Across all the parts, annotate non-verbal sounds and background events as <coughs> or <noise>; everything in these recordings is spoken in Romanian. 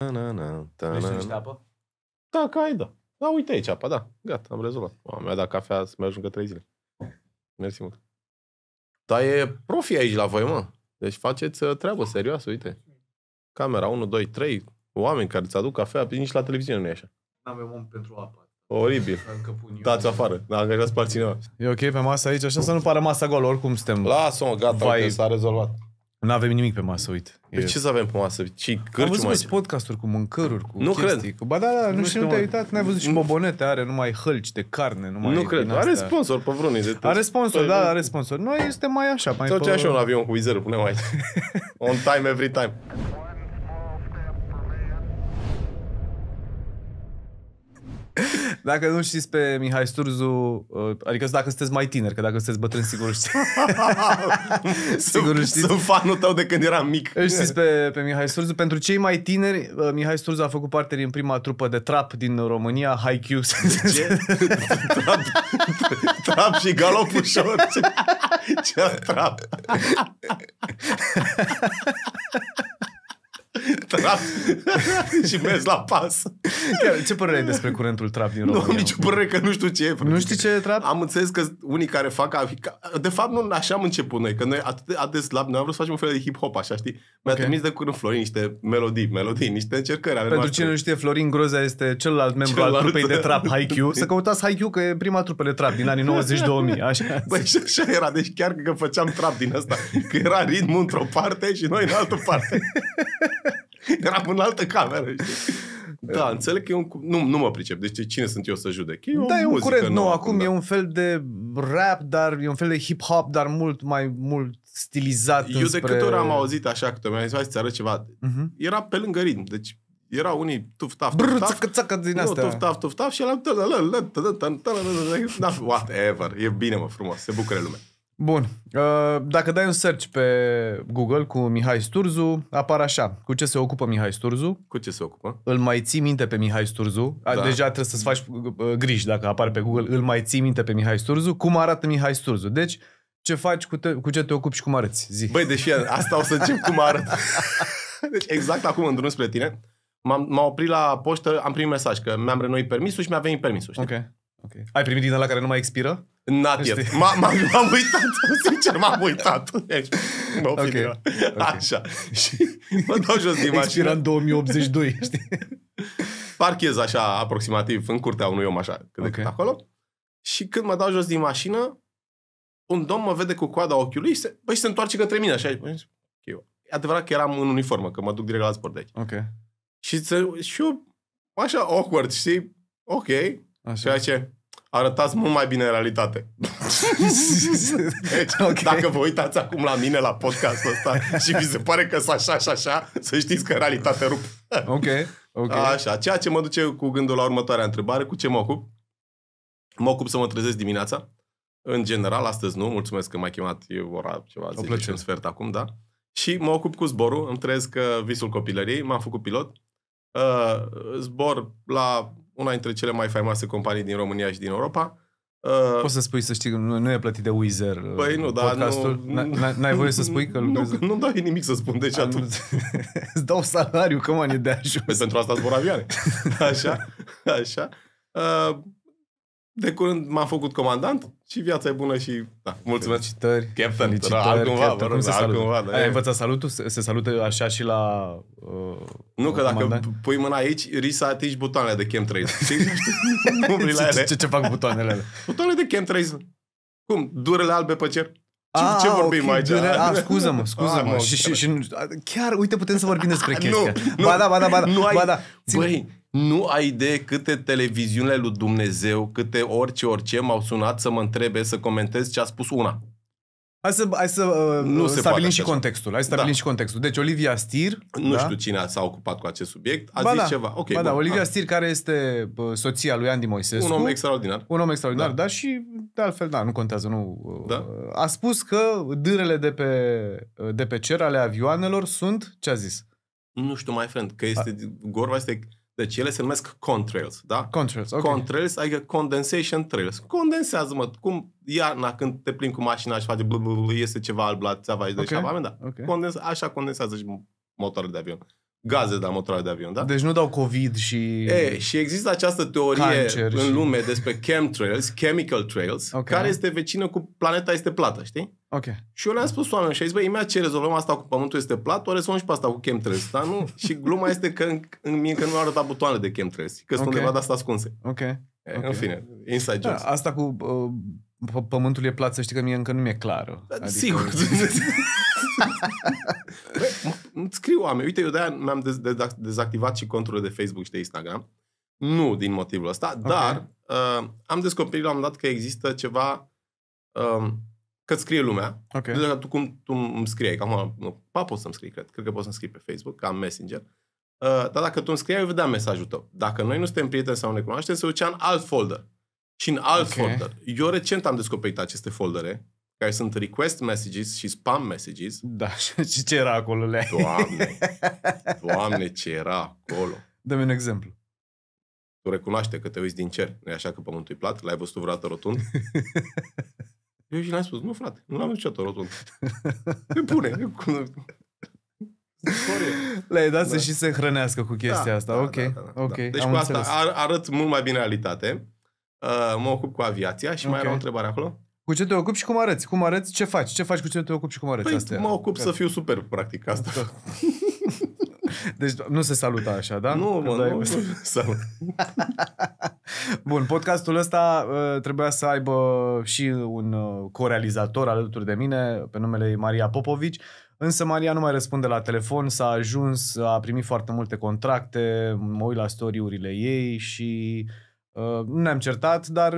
Na, na, na, Vrei să niște apă? Da, ca ai, da. Da, uite aici apa, da. Gata, am rezolvat. Mă mi-a dat cafea să mai ajungă trei zile. Mersi mult. Dar e profi aici la voi, mă. Deci faceți uh, treabă serioasă, uite. Camera 1, 2, 3, oameni care îți aduc cafea, nici la televiziune nu e așa. n avem om pentru apă. Oribil. Dați afară. da, să spart E ok pe masa aici, așa să nu pară masa gol, oricum suntem. Lasă-mă, gata, uite, s-a rezolvat. Nu avem nimic pe masă, uite. Pe păi e... ce să avem pe masă? Ce Am văzut mai podcasturi cu mâncăruri, cu nu chestii. Cred. Cu... Ba da, da, nu, nu știu, nu te-ai uitat, n-ai văzut și bobonete, are numai hălci de carne, numai Nu cred, are sponsor pe vreunii. De are sponsor, păi, da, are sponsor. Noi este mai așa, mai Tot pe... așa un avion cu vizerul, punem aici. <laughs> On time, every time. Dacă nu știți pe Mihai Sturzu, uh, adică dacă sunteți mai tineri, că dacă sunteți bătrâni, sigur știți. <laughs> sigur știți. Sunt fanul tău de când eram mic. Îl știți pe, pe Mihai Sturzu. Pentru cei mai tineri, uh, Mihai Sturzu a făcut parte din prima trupă de trap din România, Haikyuu. Ce? trap, trap și galop ușor. Ce, ce trap? trap <laughs> și mers la pas. Chiar, ce părere ai despre curentul trap din România? Nu am nicio părere că nu știu ce e. Nu știi ce e trap? Am înțeles că unii care fac... De fapt, nu așa am început noi, că noi atât, de slab, noi am vrut să facem un fel de hip-hop, așa, știi? Mi-a okay. trimis de curând Florin niște melodii, melodii, niște încercări ale Pentru cine nu știe, Florin Groza este celălalt membru celălalt... al trupei de trap Haikyuu. <laughs> Să căutați Haikyuu, că e prima trupă de trap din anii 90-2000, așa. Băi, și așa era, deci chiar că făceam trap din asta, că era ritmul într-o parte și noi în altă parte. <laughs> <laughs> Era în altă cameră, știi? Da, ehm. înțeleg că e un... Nu, nu mă pricep, deci cine sunt eu să judec? E da, e un curent nou, acum da. e un fel de rap, dar e un fel de hip-hop, dar mult mai mult stilizat Eu înspre... de câte ori am auzit așa că mi-a zis, hai să ți arăt ceva, uh-huh. era pe lângă ritm, deci era unii tuftaf, tuftaf, țăcă, din astea. tuftaf, tuftaf și ăla, whatever, e bine mă, frumos, se bucure lumea. Bun. Uh, dacă dai un search pe Google cu Mihai Sturzu, apar așa. Cu ce se ocupă Mihai Sturzu? Cu ce se ocupă? Îl mai ții minte pe Mihai Sturzu? Da. Deja trebuie să-ți faci uh, uh, griji dacă apare pe Google. Îl mai ții minte pe Mihai Sturzu? Cum arată Mihai Sturzu? Deci, ce faci, cu, te, cu ce te ocupi și cum arăți? Zi. Băi, deși asta o să încep cum arăt. <laughs> deci exact acum, într-un spre tine, m-am, m-am oprit la poștă, am primit mesaj că mi-am renoit permisul și mi-a venit permisul. Știi? Ok. okay. Ai primit din la care nu mai expiră? Not yet. M-am uitat, <laughs> sincer, m-am uitat. Mă okay. okay. Așa. Și mă dau jos din mașină. Expira 2082, știi? Parchez așa, aproximativ, în curtea unui om așa, cât okay. de cât acolo. Și când mă dau jos din mașină, un domn mă vede cu coada ochiului și se, bă, și se întoarce către mine așa. Eu. E adevărat că eram în uniformă, că mă duc direct la sport de aici. Ok. Și, și eu, așa awkward, știi? Ok. Așa. Și ce, arătați mult mai bine realitate. deci, <laughs> okay. Dacă vă uitați acum la mine la podcastul ăsta și vi se pare că sunt așa și așa, să știți că realitatea rup. ok. okay. Așa, ceea ce mă duce cu gândul la următoarea întrebare, cu ce mă ocup? Mă ocup să mă trezesc dimineața. În general, astăzi nu, mulțumesc că m-ai chemat, e ora ceva, 10 și un sfert acum, da? Și mă ocup cu zborul, îmi trăiesc uh, visul copilăriei, m-am făcut pilot. Uh, zbor la una dintre cele mai faimoase companii din România și din Europa. Uh, Poți să spui, să știi, nu, nu e plătit de Wizer uh, Păi nu, dar nu... N-ai voie să spui că... <laughs> Nu, nu dai nimic să spun, deci atunci... <laughs> Îți dau salariu, că mă, e de păi ajuns. pentru asta zbor avioane. <laughs> Așa, așa. Uh, de curând m-am făcut comandant și viața e bună și... Da, mulțumesc. Felicitări. Captain. Felicitări, altcumva, captain. Cum se altcumva, da, Ai învățat salutul? Se se salută așa și la uh, Nu, că dacă comandant? pui mâna aici, risa să atingi butoanele de Chem 3. <laughs> ce, ce, ce, ce fac butoanele alea? butoanele de Chem 3. Cum? Durele albe pe cer? Ce, ah, ce vorbim okay, aici? Dure... <laughs> Ah, scuză-mă, scuză-mă. Ah, și, și, și, chiar, uite, putem să vorbim despre <laughs> chestia. nu, nu, ba da, ba da, ba da. Nu ai... Ba da. Băi, nu ai idee câte televiziunile lui Dumnezeu, câte orice, orice m-au sunat să mă întrebe, să comentez ce a spus una. Hai să, hai să uh, nu se stabilim și așa. contextul. Hai să stabilim da. și contextul. Deci Olivia Stir... Nu da? știu cine s-a ocupat cu acest subiect. A ba zis da. ceva. Okay, ba da, bun, da, Olivia hai. Ah. Stir, care este soția lui Andy Moisescu. Un om extraordinar. Un om extraordinar, da, da și de altfel, da, nu contează, nu... Uh, da. A spus că dârele de pe, uh, de pe cer ale avioanelor sunt... Ce a zis? Nu știu, mai friend, că este... A... Gorba este deci ele se numesc contrails, da? Contrails, ok. Contrails, adică condensation trails. Condensează, mă, cum iarna când te plimbi cu mașina și face blu, blu, blu, iese ceva alb la țeava okay. de okay. așa, da? Okay. Condens, așa condensează și motorul de avion gaze de amotoare de avion, da? Deci nu dau COVID și... E, și există această teorie în și... lume despre chemtrails, chemical trails, okay. care este vecină cu planeta este plată, știi? Ok. Și eu le-am spus oamenilor și ai zis, băi, ce rezolvăm asta cu pământul este plat, o rezolvăm și pe asta cu chemtrails, da? Nu? și gluma este că în, în mine că nu arăta butoanele de chemtrails, că okay. sunt undeva de asta ascunse. Ok. E, okay. În fine, inside da, jokes. Da, asta cu uh, pământul e plat, să știi că mie încă nu mi-e clară. Da, adică... Sigur. <laughs> <laughs> Bă, îmi scriu oameni. Uite, eu de-aia mi-am dez- dez- dezactivat și conturile de Facebook și de Instagram. Nu din motivul ăsta, okay. dar uh, am descoperit la un moment dat că există ceva... Uh, că scrie lumea. Okay. De tu cum tu îmi scriei, că acum pa, poți să-mi scrii, cred. Cred că poți să-mi scrii pe Facebook, ca Messenger. Uh, dar dacă tu îmi scrii eu vedeam mesajul tău. Dacă noi nu suntem prieteni sau ne cunoaștem, se ducea în alt folder. Și în alt okay. folder. Eu recent am descoperit aceste foldere care sunt request messages și spam messages. Da, <laughs> și ce era acolo, le Doamne, <laughs> doamne, ce era acolo. Dă-mi un exemplu. Tu recunoaște că te uiți din cer, nu așa că pământul e plat? L-ai văzut vreodată rotund? <laughs> Eu și l-am spus, nu frate, nu l-am niciodată rotund. E bune. Le-ai dat da. să și se hrănească cu chestia da, asta. Da, ok, da, da, da, ok. Deci Am cu asta ar, arăt mult mai bine realitate. Uh, mă ocup cu aviația și okay. mai era o întrebare acolo? Cu ce te ocupi și cum arăți? Cum arăți? Ce faci? Ce faci cu ce te ocupi și cum arăți? Păi, Astea mă ocup să fiu super, practic, asta. Da. Deci nu se salută așa, da? Nu, mă, nu, nu. <laughs> Salut. <laughs> Bun, podcastul ăsta uh, trebuia să aibă și un uh, corealizator alături de mine, pe numele Maria Popovici, însă Maria nu mai răspunde la telefon, s-a ajuns, a primit foarte multe contracte, mă uit la story-urile ei și uh, ne-am certat, dar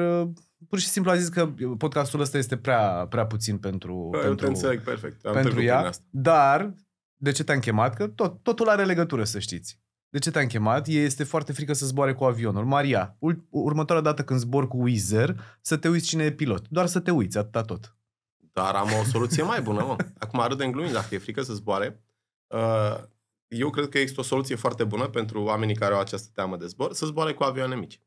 pur și simplu a zis că podcastul ăsta este prea, prea puțin pentru, Eu pentru, te înțeleg, perfect. Am pentru ea. Asta. Dar, de ce te-am chemat? Că tot, totul are legătură, să știți. De ce te-am chemat? Ei este foarte frică să zboare cu avionul. Maria, următoarea dată când zbor cu Wizer, să te uiți cine e pilot. Doar să te uiți, atâta tot. Dar am o soluție mai bună, mă. Acum în glumi, dacă e frică să zboare. Uh, eu cred că există o soluție foarte bună pentru oamenii care au această teamă de zbor, să zboare cu avioane mici.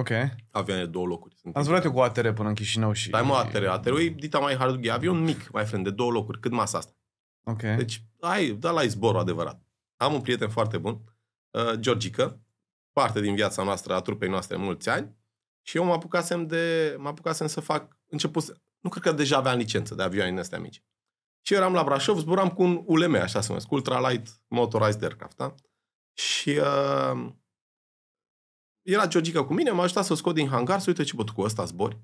Ok. Avioane două locuri. Sunt Am zburat eu cu ATR până în Chișinău și... Stai mă, ATR. atr e dita mai hard, e avion mic, mai friend, de două locuri, cât masa asta. Ok. Deci, ai, da la zborul adevărat. Am un prieten foarte bun, uh, Georgica, parte din viața noastră, a trupei noastre, mulți ani, și eu mă apucasem, de, mă apucasem să fac, început, nu cred că deja aveam licență de avioane în astea mici. Și eram la Brașov, zburam cu un ULM, așa se numesc, Ultralight Motorized Aircraft, da? Și uh, era Georgica cu mine, m-a ajutat să o scot din hangar, să uite ce bă, tu cu ăsta zbori.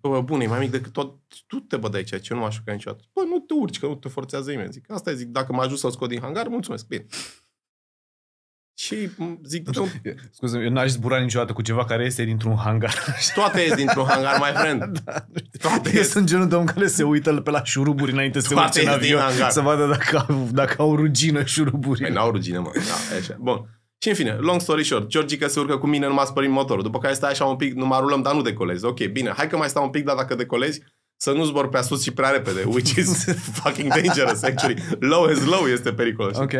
Că, <laughs> bă, bun, e mai mic decât tot, tu te bădai de aici, ce nu m-aș ca niciodată. Bă, nu te urci, că nu te forțează nimeni. Zic, asta e, zic, dacă m-a ajutat să o scot din hangar, mulțumesc, bine. Și zic... tu. Scuze, eu n-aș zbura niciodată cu ceva care este dintr-un hangar. Toate ies dintr-un hangar, mai friend. <laughs> Da. Toate eu ies. sunt genul de om care se uită pe la șuruburi înainte să se urce în avion să vadă dacă, dacă au rugină șuruburi. Păi n-au rugină, mă. Da, așa. Bun. Și în fine, long story short, Georgica se urcă cu mine, nu m-a spărit motorul. După care stai așa un pic, nu mă rulăm, dar nu decolezi. Ok, bine, hai că mai stau un pic, dar dacă decolezi, să nu zbor pe sus și prea repede, which is <laughs> fucking dangerous, actually. Low as low este periculos. Ok.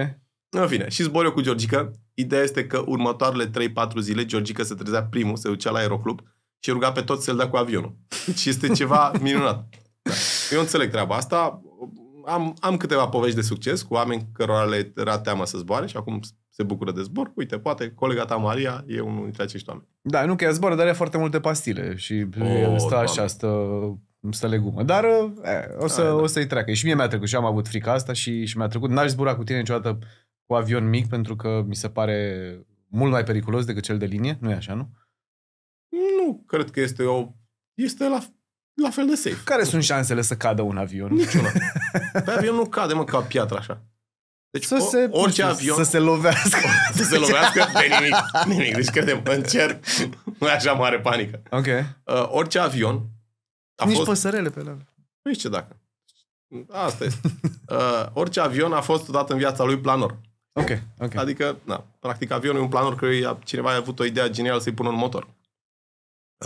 În fine, și zbor eu cu Georgica. Ideea este că următoarele 3-4 zile Georgica se trezea primul, se ducea la aeroclub și ruga pe toți să-l dea cu avionul. Și deci este ceva <laughs> minunat. Da. Eu înțeleg treaba asta. Am, am câteva povești de succes cu oameni cărora le era teamă să zboare și acum se bucură de zbor, uite, poate colega ta Maria e unul dintre acești oameni. Da, nu că e zbor, dar are foarte multe pastile și oh, stă așa, stă, stă legumă. Dar e, o, să, da, o să-i treacă. Și mie mi-a trecut și am avut frica asta și, și mi-a trecut. N-aș zbura cu tine niciodată cu avion mic pentru că mi se pare mult mai periculos decât cel de linie. Nu e așa, nu? Nu cred că este o... Este la la fel de safe. Care sunt șansele să cadă un avion? Niciuna. Pe avion nu cade, mă, ca piatra. așa. Deci să o, se, orice avion... Să se lovească. <laughs> să se lovească de nimic. nimic. Deci credem, încerc. Nu e așa mare panică. Ok. Uh, orice avion... A Nici fost... păsărele pe la... Nu știu ce dacă. Asta este. Uh, orice avion a fost odată în viața lui planor. Ok, ok. Adică, na, practic avionul e un planor că cineva a avut o idee genială să-i pună un motor.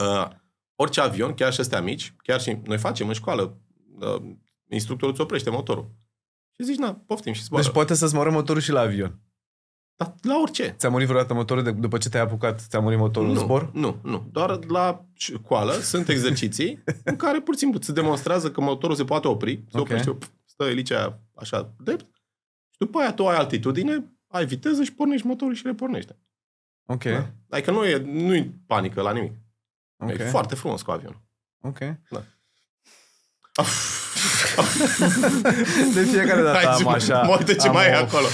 Uh, orice avion, chiar și astea mici, chiar și noi facem în școală, uh, instructorul îți oprește motorul. Și zici, na, poftim și zboară. Deci poate să-ți moară motorul și la avion. Da, la orice. Ți-a murit vreodată motorul de, după ce te-ai apucat? Ți-a murit motorul nu, în zbor? Nu, nu. Doar la școală sunt exerciții <laughs> în care pur și simplu se demonstrează că motorul se poate opri. Se okay. oprește, stă elicea așa drept. Și după aia tu ai altitudine, ai viteză și pornești motorul și le pornește. Ok. Da? Adică nu e, nu e panică la nimic. Okay. E foarte frumos cu avionul. Ok. Da. <laughs> De fiecare dată Hai, am așa. Mă uite ce mai o... e acolo.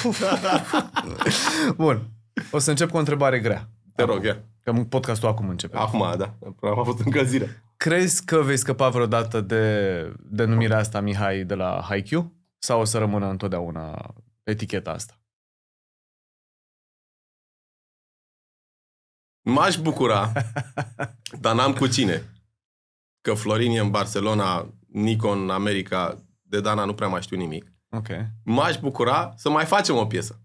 <laughs> Bun. O să încep cu o întrebare grea. Te rog, ia. Că podcastul acum începe. Acum, da. Am avut încălzire. Crezi că vei scăpa vreodată de denumirea asta Mihai de la Haikyuu? Sau o să rămână întotdeauna eticheta asta? M-aș bucura, dar n-am cu cine. Că Florin e în Barcelona Nikon, America, de Dana nu prea mai știu nimic. Ok. M-aș bucura să mai facem o piesă.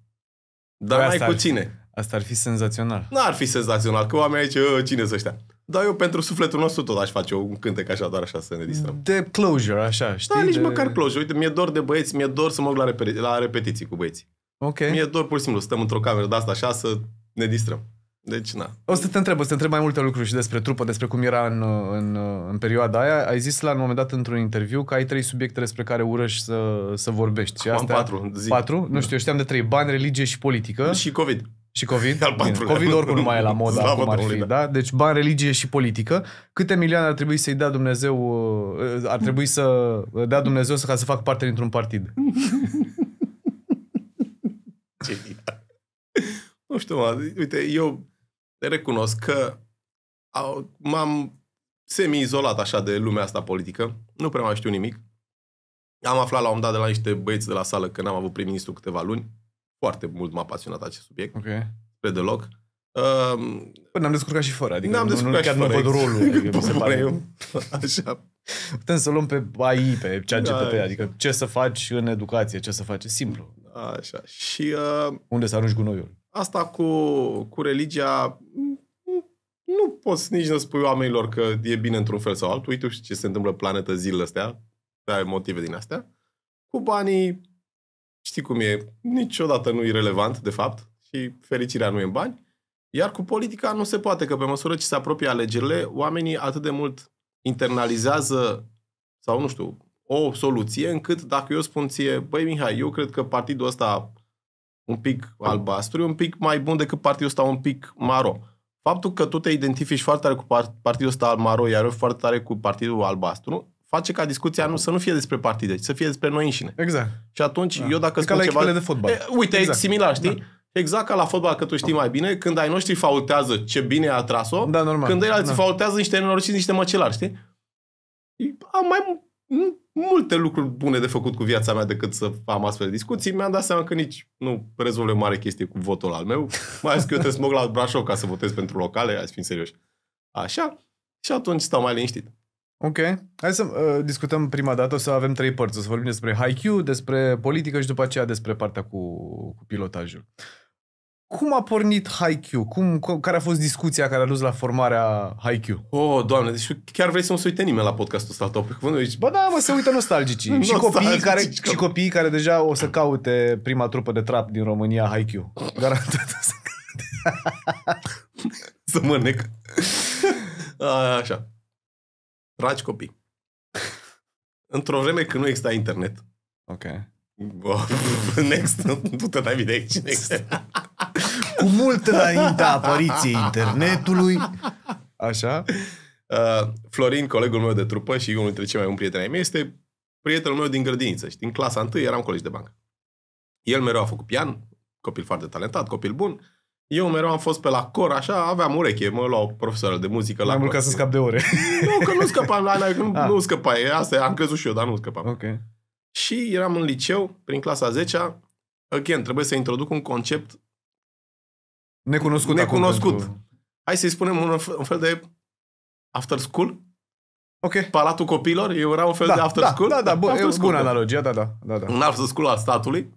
Dar păi mai cu cine. Asta ar fi senzațional. Nu ar fi senzațional, că oamenii aici, ă, cine să ăștia? Dar eu pentru sufletul nostru tot aș face un cântec așa, doar așa să ne distrăm. De closure, așa, da, știi? Da, nici de... măcar closure. Uite, mi-e dor de băieți, mi-e dor să mă duc la, repeti- la repetiții cu băieții. Ok. Mi-e dor pur și simplu, stăm într-o cameră de asta așa să ne distrăm. Deci, na. O să te întreb, o să te întreb mai multe lucruri și despre trupă, despre cum era în, în, în perioada aia. Ai zis la un moment dat într-un interviu că ai trei subiecte despre care urăși să, să vorbești. Și Am patru. Zi. Patru? Nu știu, eu știam de trei. Bani, religie și politică. Și COVID. Și COVID? Al patrulea. COVID oricum nu mai e la mod <laughs> acum ar fi, da. da? Deci bani, religie și politică. Câte milioane ar trebui să-i dea Dumnezeu, uh, ar trebui să dea Dumnezeu să ca să fac parte dintr-un partid? <laughs> Ce nu știu, mă, uite, eu recunosc că au, m-am semi-izolat așa de lumea asta politică. Nu prea mai știu nimic. Am aflat la un dat de la niște băieți de la sală că n-am avut prim-ministru câteva luni. Foarte mult m-a pasionat acest subiect. Okay. Pe deloc. Uh, păi ne-am descurcat și fără. Adică ne-am descurcat nu, nu, și fără. Nu rolul. <laughs> Adică, se pare. Eu. <laughs> Așa. Putem să luăm pe AI, pe cea Da. Adică ce să faci în educație, ce să faci. Simplu. Așa. Și... Uh, Unde să arunci gunoiul. Asta cu, cu religia nu poți nici să spui oamenilor că e bine într-un fel sau altul. Uite ce se întâmplă planetă zilele astea, pe motive din astea. Cu banii, știi cum e, niciodată nu e relevant, de fapt, și fericirea nu e în bani. Iar cu politica nu se poate, că pe măsură ce se apropie alegerile, oamenii atât de mult internalizează, sau nu știu, o soluție, încât dacă eu spun ție, băi Mihai, eu cred că partidul ăsta un pic păi- albastru, un pic mai bun decât partidul ăsta un pic maro. Faptul că tu te identifici foarte tare cu partidul ăsta al maro, iar eu foarte tare cu partidul albastru, face ca discuția nu, să nu fie despre partide, ci să fie despre noi înșine. Exact. Și atunci, da. eu dacă e spun ca la ceva... de fotbal. E, uite, exact. e similar, știi? Da. Exact ca la fotbal, că tu știi mai bine, când ai noștri faultează ce bine a tras-o, da, normal. când ei alții da. faultează niște nenorociți, niște măcelari, știi? Am mai multe lucruri bune de făcut cu viața mea decât să am astfel de discuții. Mi-am dat seama că nici nu rezolvă mare chestie cu votul al meu. Mai ales că eu trebuie să mă la Brașov ca să votez pentru locale, hai să fim serioși. Așa. Și atunci stau mai liniștit. Ok. Hai să uh, discutăm prima dată, o să avem trei părți. O să vorbim despre HiQ, despre politică și după aceea despre partea cu, cu pilotajul. Uh, cum a pornit Haikyuu? Cum, care a fost discuția care a dus la formarea Haikyuu? Oh, doamne, deci chiar vrei să nu se uite nimeni la podcastul ăsta al tău pe cuvântul? Deci... Ba da, mă, se uită nostalgici <laughs> și, copiii care, că... și copiii care deja o să caute prima trupă de trap din România Haikyuu. Garantat <laughs> să Să mănec. A, așa. Dragi copii, într-o vreme când nu exista internet, Ok. <laughs> Next, nu te dai de aici. Next cu mult înaintea apariției internetului. Așa. Uh, Florin, colegul meu de trupă și unul dintre cei mai buni prieteni ai mei, este prietenul meu din grădiniță. Și din clasa 1 eram colegi de bancă. El mereu a făcut pian, copil foarte talentat, copil bun. Eu mereu am fost pe la cor, așa, aveam ureche, mă luau profesorul de muzică la Mai mult ca să scap de ore. Nu, că nu scăpam, la, nu, ah. nu scăpai, asta am crezut și eu, dar nu scăpam. Okay. Și eram în liceu, prin clasa 10 -a, again, trebuie să introduc un concept Necunoscut. Necunoscut. Acum Hai să-i spunem un, un fel de after school. Ok. Palatul Copilor era un fel da, de after da, school. Da, da, bun, after school, bună da. analogia, da, da, da, da. Un after school al statului,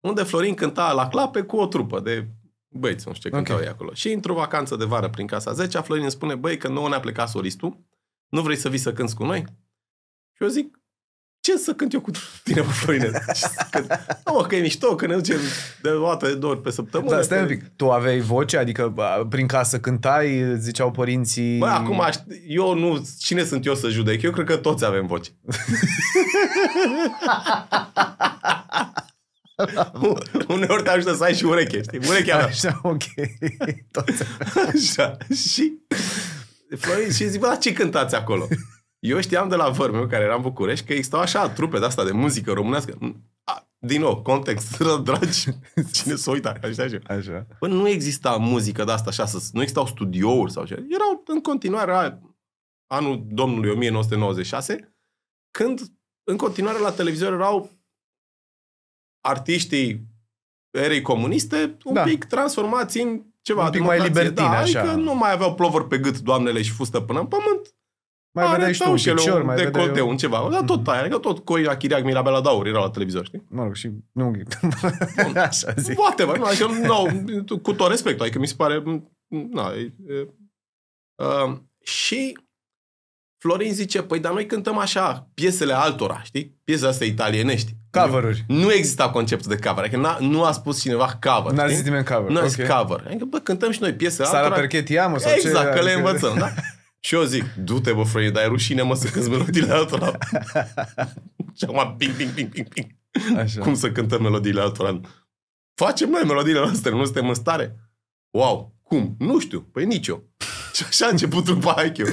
unde Florin cânta la clape cu o trupă de băieți, nu știu ce cântau okay. ei acolo. Și într-o vacanță de vară prin casa 10, Florin îmi spune, băi, că nouă ne-a plecat solistul, nu vrei să vii să cânți cu noi? Și eu zic, ce să cânt eu cu tine, mă, Florinel? nu, mă, că e mișto, că ne ducem de o dată, de două ori pe săptămână. Dar stai un pic, tu aveai voce? Adică prin casă cântai, ziceau părinții... Bă, acum, eu nu... Cine sunt eu să judec? Eu cred că toți avem voce. <laughs> Uneori te ajută să ai și ureche, știi? Urechea mea. Așa, ok. Toți Așa, și... Florin, și zic, bă, ce cântați acolo? Eu știam de la vărmeu, care eram în București, că existau așa trupe de-asta de muzică românească. A, din nou, context, <laughs> dragi, cine s-o uita, așa, așa. așa. Bă, nu exista muzică de asta așa, nu existau studiouri sau ceva. Erau în continuare anul domnului 1996, când în continuare la televizor erau artiștii erei comuniste un da. pic transformați în ceva. Un pic mai libertine, da, așa. Adică nu mai aveau plovor pe gât doamnele și fustă până în pământ. Mai vedeai și tu un picior, mai vedeai... un ceva. Dar tot aia, că adică tot la Chiriac, Mirabela Daur era la televizor, știi? Mă rog, și nu <laughs> Așa zic. Poate, mă, adică, nu cu tot respectul, adică mi se pare... Na, e, e, uh, și Florin zice, păi dar noi cântăm așa, piesele altora, știi? Piesele astea italienești. Cover-uri. Nu, exista conceptul de cover. Adică nu a spus cineva cover. N-a zis nimeni cover. N-a zis okay. cover. Adică, bă, cântăm și noi piese Sara altora. Sara Perchetti, amă, sau Exact, ce, că le adică- învățăm, da? <laughs> Și eu zic, du-te, bă, Frăie, dar e rușine, mă, să cânti melodiile altora. <laughs> și acum, ping, ping, ping, ping, ping. Așa. Cum să cântăm melodiile altora? Facem noi melodiile noastre, nu suntem în stare. Wow, cum? Nu știu. Păi nicio. <laughs> Și așa a început trupa eu.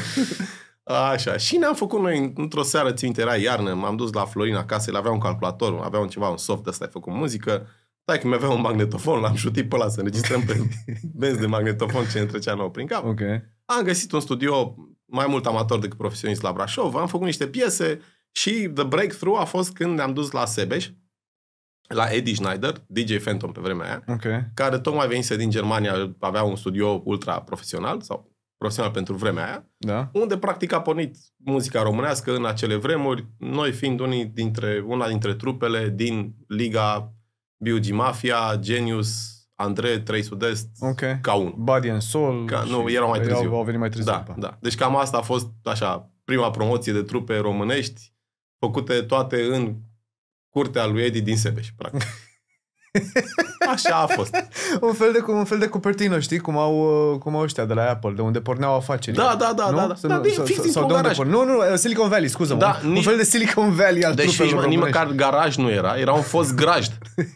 Așa. Și ne-am făcut noi într-o seară, țin era iarnă, m-am dus la Florin acasă, el avea un calculator, avea un ceva, un soft, ăsta ai făcut muzică. Stai că mi-avea un magnetofon, l-am șutit pe ăla să înregistrăm pe <laughs> benzi de magnetofon ce ne trecea nou prin cap. Okay. Am găsit un studio mai mult amator decât profesionist la Brașov, am făcut niște piese și the breakthrough a fost când ne-am dus la Sebeș, la Eddie Schneider, DJ Phantom pe vremea aia, okay. care tocmai venise din Germania, avea un studio ultra profesional sau profesional pentru vremea aia, da. unde practic a pornit muzica românească în acele vremuri, noi fiind unii dintre, una dintre trupele din Liga Biugi Mafia, Genius, Andrei, 3 Sud-Est, okay. ca un. Body and Soul. Ca, nu, erau mai târziu. Erau, au venit mai târziu. Da, da. Deci cam asta a fost așa, prima promoție de trupe românești, făcute toate în curtea lui Eddie din Sebeș, practic. <laughs> Așa a fost. un, fel de, un fel de Cupertino, știi? Cum au, cum au ăștia de la Apple, de unde porneau afaceri. Da, da, da, nu? da. da. da sau, fix sau, sau de unde Nu, nu, Silicon Valley, scuză-mă. Da, un, nici... un fel de Silicon Valley al deci, trupelor Deci nici măcar garaj nu era, era un fost grajd. <laughs>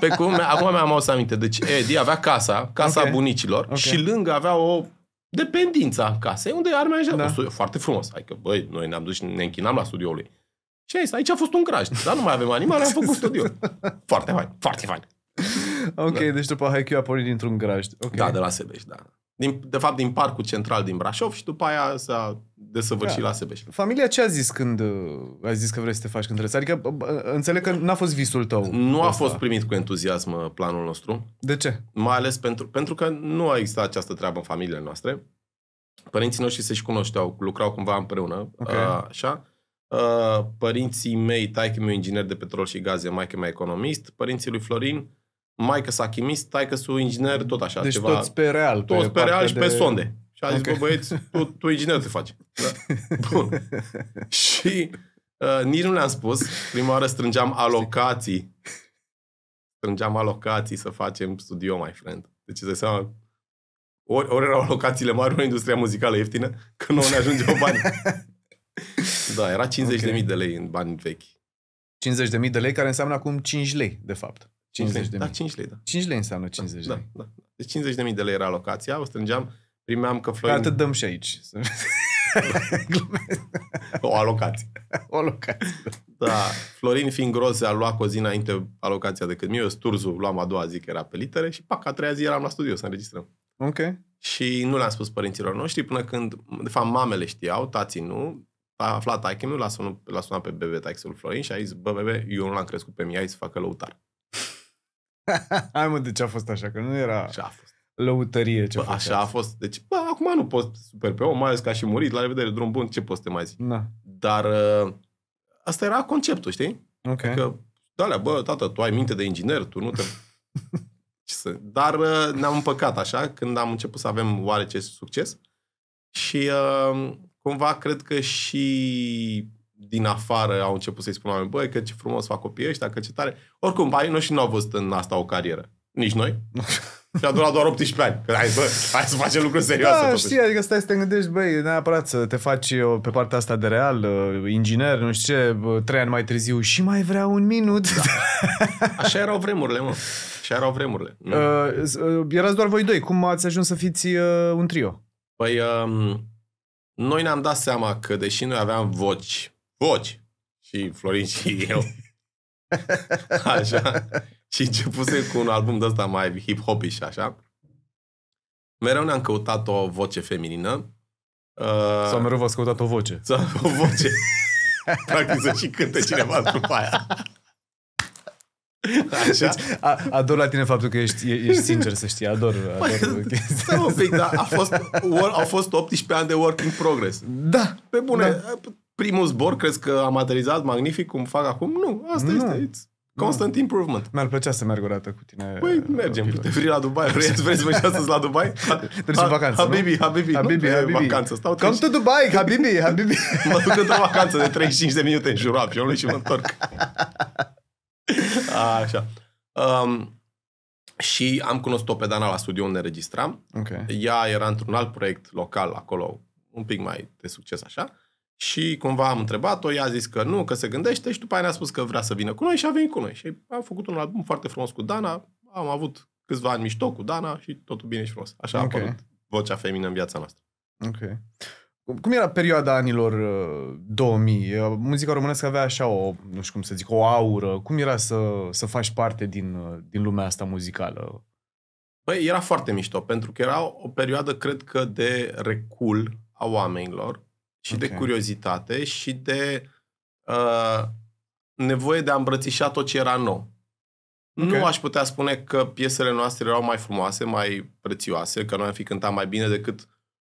Pe cum, acum mi-am auzit aminte. Deci Eddie avea casa, casa okay. bunicilor okay. și lângă avea o dependență a casei unde ar mai da. studio foarte frumos. Adică, băi, noi ne-am dus și ne închinam la studioul lui. Și aici, aici a fost un graj. dar nu mai avem animale, am făcut studio. Foarte fain, foarte fain. Ok, da. deci după Haikyuu a pornit dintr-un graj. Okay. Da, de la Sebeș, da. Din, de fapt, din parcul central din Brașov și după aia s-a desăvârșit da. la Sebeș. Familia ce a zis când uh, a zis că vrei să te faci trebuie? Adică înțeleg că n-a fost visul tău. Nu a asta. fost primit cu entuziasm uh, planul nostru. De ce? Mai ales pentru, pentru că nu a existat această treabă în familiile noastre. Părinții noștri se și cunoșteau, lucrau cumva împreună. Okay. Uh, așa. Părinții mei, taică meu inginer de petrol și gaze, maică mea economist, părinții lui Florin, maică sa chimist, taică sunt inginer, tot așa. Deci ceva. toți pe real. Toți pe, pe real și de... pe sonde. Și a zis, okay. bă, băieți, tu, tu inginer te faci. Da? Bun. <laughs> și uh, nici nu le-am spus. Prima oară strângeam alocații. Strângeam alocații să facem studio, my friend. Deci, să seama, ori, ori erau alocațiile mari, ori industria muzicală ieftină, că nu ne ajungeau bani. <laughs> da, era 50.000 okay. de lei în bani vechi. 50.000 de lei, care înseamnă acum 5 lei, de fapt. 50 de da, 5 lei, da. 5 lei înseamnă 50 da, lei. Da, da. Deci 50 de mii de lei era alocația, o strângeam primeam că Florin... Atât dăm și aici. <laughs> o alocație. O alocație. Da. Florin fiind gros, a luat cu o zi înainte alocația decât mie. Eu sturzu luam a doua zi că era pe litere și pac, a treia zi eram la studio să înregistrăm. Ok. Și nu le-am spus părinților noștri până când, de fapt, mamele știau, tații nu. A aflat taică meu, l-a sunat, l-a sunat pe bebe taixul Florin și a zis, bă, bebe, eu nu l-am crescut pe mie, hai să facă lăutar. <laughs> hai mă, de ce a fost așa? Că nu era... Și a fost lăutărie ce bă, Așa a fost. Deci, bă, acum nu pot super pe om, mai ales că a și murit, la revedere, drum bun, ce poți să te mai zic? Na. Da. Dar ă, asta era conceptul, știi? Ok. Că, da, bă, tată, tu ai minte de inginer, tu nu te... <laughs> ce să... Dar ă, ne-am împăcat așa, când am început să avem oarece succes și ă, cumva cred că și din afară au început să-i spună oameni, băi, că ce frumos fac copiii ăștia, că ce tare. Oricum, noi și nu au văzut în asta o carieră. Nici noi. <laughs> Și a durat doar 18 ani. Că hai să, hai să facem lucruri serioase. Da, știi, adică stai să te gândești, băi, neapărat să te faci uh, pe partea asta de real, uh, inginer, nu știu ce, trei ani mai târziu și mai vrea un minut. Da. Așa erau vremurile, mă. Așa erau vremurile. Uh, uh, erați doar voi doi. Cum ați ajuns să fiți uh, un trio? Păi, um, noi ne-am dat seama că, deși noi aveam voci, voci, și Florin și eu, <laughs> așa, și începuse cu un album de ăsta mai hip-hop și așa. Mereu ne-am căutat o voce feminină. Uh, sau mereu v-ați căutat o voce. Sau o voce. <laughs> Practic să și cânte exact. cineva după aia. Așa. Deci, a, ador la tine faptul că ești, ești sincer, să știi, ador. Păi, ador Stai un pic, da, a fost, au fost 18 ani de work in progress. Da. Pe bune, da. primul zbor, crezi că am aterizat magnific cum fac acum? Nu, asta nu. este. It's Constant improvement. Mi-ar plăcea să merg o dată cu tine. Păi, uh, mergem. Te vrei la Dubai? Vrei, vrei să mergi astăzi la Dubai? <laughs> Trebuie în vacanță, Habibi, Habibi, Habibi, nu Habibi. vacanță. Stau Come to Dubai, Habibi, Habibi. <laughs> mă duc într-o vacanță de 35 de minute în jurul apionului și mă întorc. <laughs> Așa. Um, și am cunoscut-o pe Dana la studio unde registram. Okay. Ea era într-un alt proiect local acolo, un pic mai de succes așa. Și cumva am întrebat-o, ea a zis că nu, că se gândește și după aia ne-a spus că vrea să vină cu noi și a venit cu noi. Și am făcut un album foarte frumos cu Dana, am avut câțiva ani mișto cu Dana și totul bine și frumos. Așa okay. a apărut vocea feminină în viața noastră. Ok. Cum era perioada anilor uh, 2000? Uh, muzica românească avea așa o, nu știu cum să zic, o aură. Cum era să, să faci parte din, uh, din lumea asta muzicală? Băi, era foarte mișto, pentru că era o perioadă, cred că, de recul a oamenilor și okay. de curiozitate și de uh, nevoie de a îmbrățișa tot ce era nou. Okay. Nu aș putea spune că piesele noastre erau mai frumoase, mai prețioase, că noi am fi cântat mai bine decât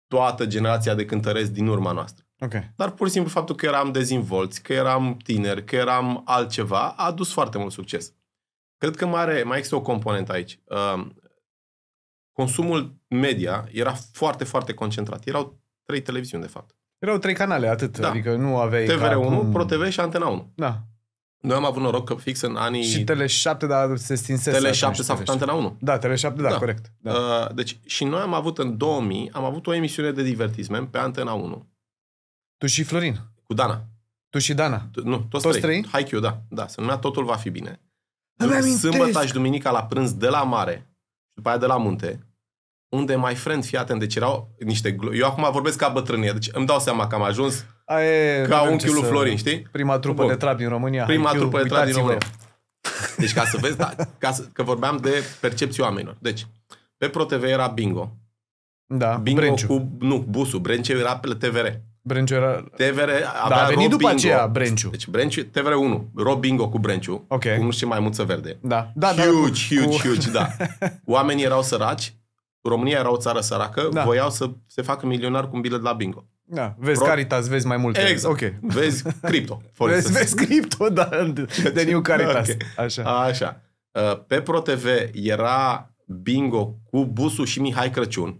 toată generația de cântăreți din urma noastră. Okay. Dar pur și simplu faptul că eram dezinvolți, că eram tineri, că eram altceva, a adus foarte mult succes. Cred că mai, are, mai există o componentă aici. Uh, consumul media era foarte, foarte concentrat. Erau trei televiziuni, de fapt. Erau trei canale, atât. Da. Adică nu aveai... TVR1, acum... ProTV și Antena 1. Da. Noi am avut noroc că fix în anii... Și Tele7, dar se stinsese. Tele7 s-a făcut Antena 1. Da, Tele7, da, da. corect. Da. Uh, deci, și noi am avut în 2000, am avut o emisiune de divertisment pe Antena 1. Tu și Florin. Cu Dana. Tu și Dana. Tu, nu, toți, toți trei. Hai da. Da, se numea Totul va fi bine. Sâmbătă și duminica la prânz de la mare și după aia de la munte unde mai friend, fii atent, deci erau niște... Eu acum vorbesc ca bătrânie, deci îmi dau seama că am ajuns Aie, ca un lui Florin, știi? Prima trupă Bun. de trap din România. Prima Unchiul, trupă de trap din România. <laughs> Deci ca să vezi, da, ca să, că vorbeam de percepții oamenilor. Deci, pe ProTV era bingo. Da, bingo Brenciu. cu, nu, busul. Brenciu era pe TVR. Brenciu era... TVR avea da, a venit după bingo. aceea Brenciu. Deci Brenciu, TVR 1, Rob Bingo cu Brenciu, okay. cu nu știu mai multă verde. Da. da huge, da, cu... huge, huge, da. Oamenii erau săraci, România era o țară săracă, da. voiau să se facă milionar cu un bilet la bingo. Da, vezi Pro... Caritas, vezi mai multe. Exact. Okay. Vezi cripto. <laughs> vezi, vezi cripto, da, de New <laughs> Caritas. Okay. Așa. Așa. Uh, pe ProTV era bingo cu Busu și Mihai Crăciun.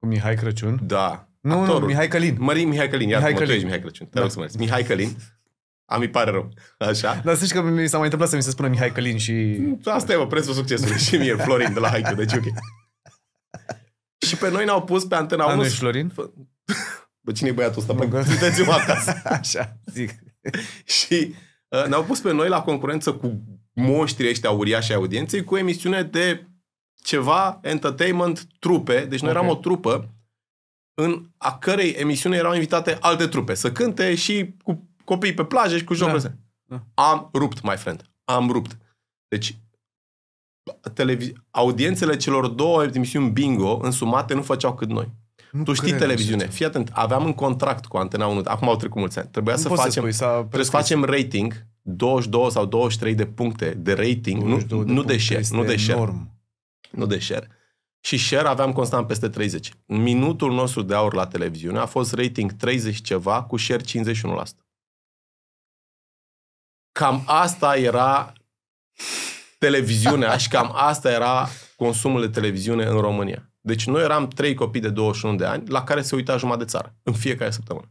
Cu Mihai Crăciun? Da. Nu, Actorul. nu, Mihai Călin. Mări Mihai Călin. Iar Mihai Călin. Ești Mihai Crăciun. Te da. rog să mă Mihai Călin. Am îmi pare rău. Așa. Dar să știi că mi s-a mai întâmplat să mi se spună Mihai Călin și... Asta e, mă, prețul succesului. și mie, Florin de la Haiku, deci ok și pe noi ne-au pus pe antena 1. Anu Florin? <laughs> Bă, cine e băiatul ăsta? Bă, uitați-vă <laughs> acasă. <laughs> Așa, zic. și uh, ne-au pus pe noi la concurență cu moștrii ăștia uriași audienței cu emisiune de ceva entertainment trupe. Deci noi okay. eram o trupă în a cărei emisiune erau invitate alte trupe să cânte și cu copii pe plajă și cu da. jocuri. Da. Da. Am rupt, my friend. Am rupt. Deci audiențele celor două emisiuni bingo însumate nu făceau cât noi. Nu tu știi televiziune. Fii atent, aveam un contract cu Antena 1, acum au trecut mulți ani. Trebuia nu să facem, să spui, trebuie să facem rating, 22 sau 23 de puncte de rating, nu, de, nu de share, nu de share. Enorm. Nu de share. Și share aveam constant peste 30. Minutul nostru de aur la televiziune a fost rating 30 ceva cu share 51%. Cam asta era televiziunea și cam asta era consumul de televiziune în România. Deci noi eram trei copii de 21 de ani la care se uita jumătate de țară în fiecare săptămână.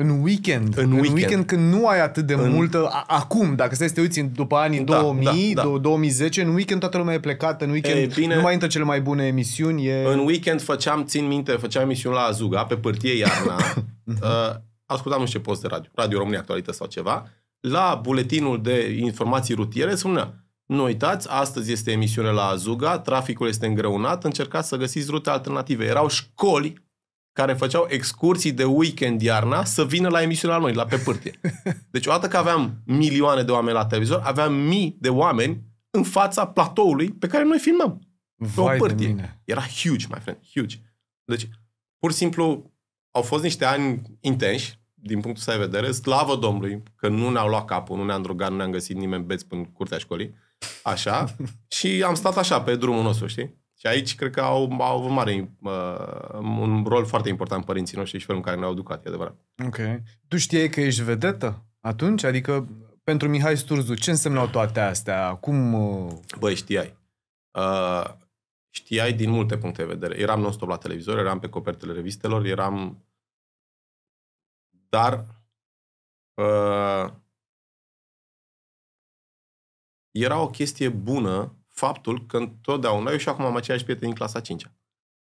În weekend. În weekend. În weekend când nu ai atât de în... multă... Acum, dacă stai să te uiți după anii da, 2000, da, da. 2010, în weekend toată lumea e plecată, în weekend e, bine, nu mai intră cele mai bune emisiuni. E... În weekend făceam, țin minte, făceam emisiuni la Azuga, pe pârtie iarna. <laughs> uh, ascultam nu știu ce post de radio, Radio România Actualită sau ceva. La buletinul de informații rutiere spunea nu uitați, astăzi este emisiune la Azuga, traficul este îngreunat, încercați să găsiți rute alternative. Erau școli care făceau excursii de weekend iarna să vină la emisiunea la noi, la pe pârtie. <laughs> Deci odată că aveam milioane de oameni la televizor, aveam mii de oameni în fața platoului pe care noi filmăm. Vai pe o pârtie. De mine. Era huge, my friend, huge. Deci, pur și simplu, au fost niște ani intensi, din punctul său de vedere, slavă Domnului, că nu ne-au luat capul, nu ne-am drogat, nu ne-am găsit nimeni beți în curtea școlii. Așa. și am stat așa pe drumul nostru, știi? Și aici cred că au, au avut mare, uh, un rol foarte important părinții noștri și felul în care ne-au educat, e adevărat. Ok. Tu știai că ești vedetă atunci? Adică pentru Mihai Sturzu, ce însemnau toate astea? Cum... Uh... Băi, știai. Uh, știai din multe puncte de vedere. Eram non-stop la televizor, eram pe copertele revistelor, eram... Dar... Uh, era o chestie bună faptul că întotdeauna, eu și acum am aceiași prieteni în clasa 5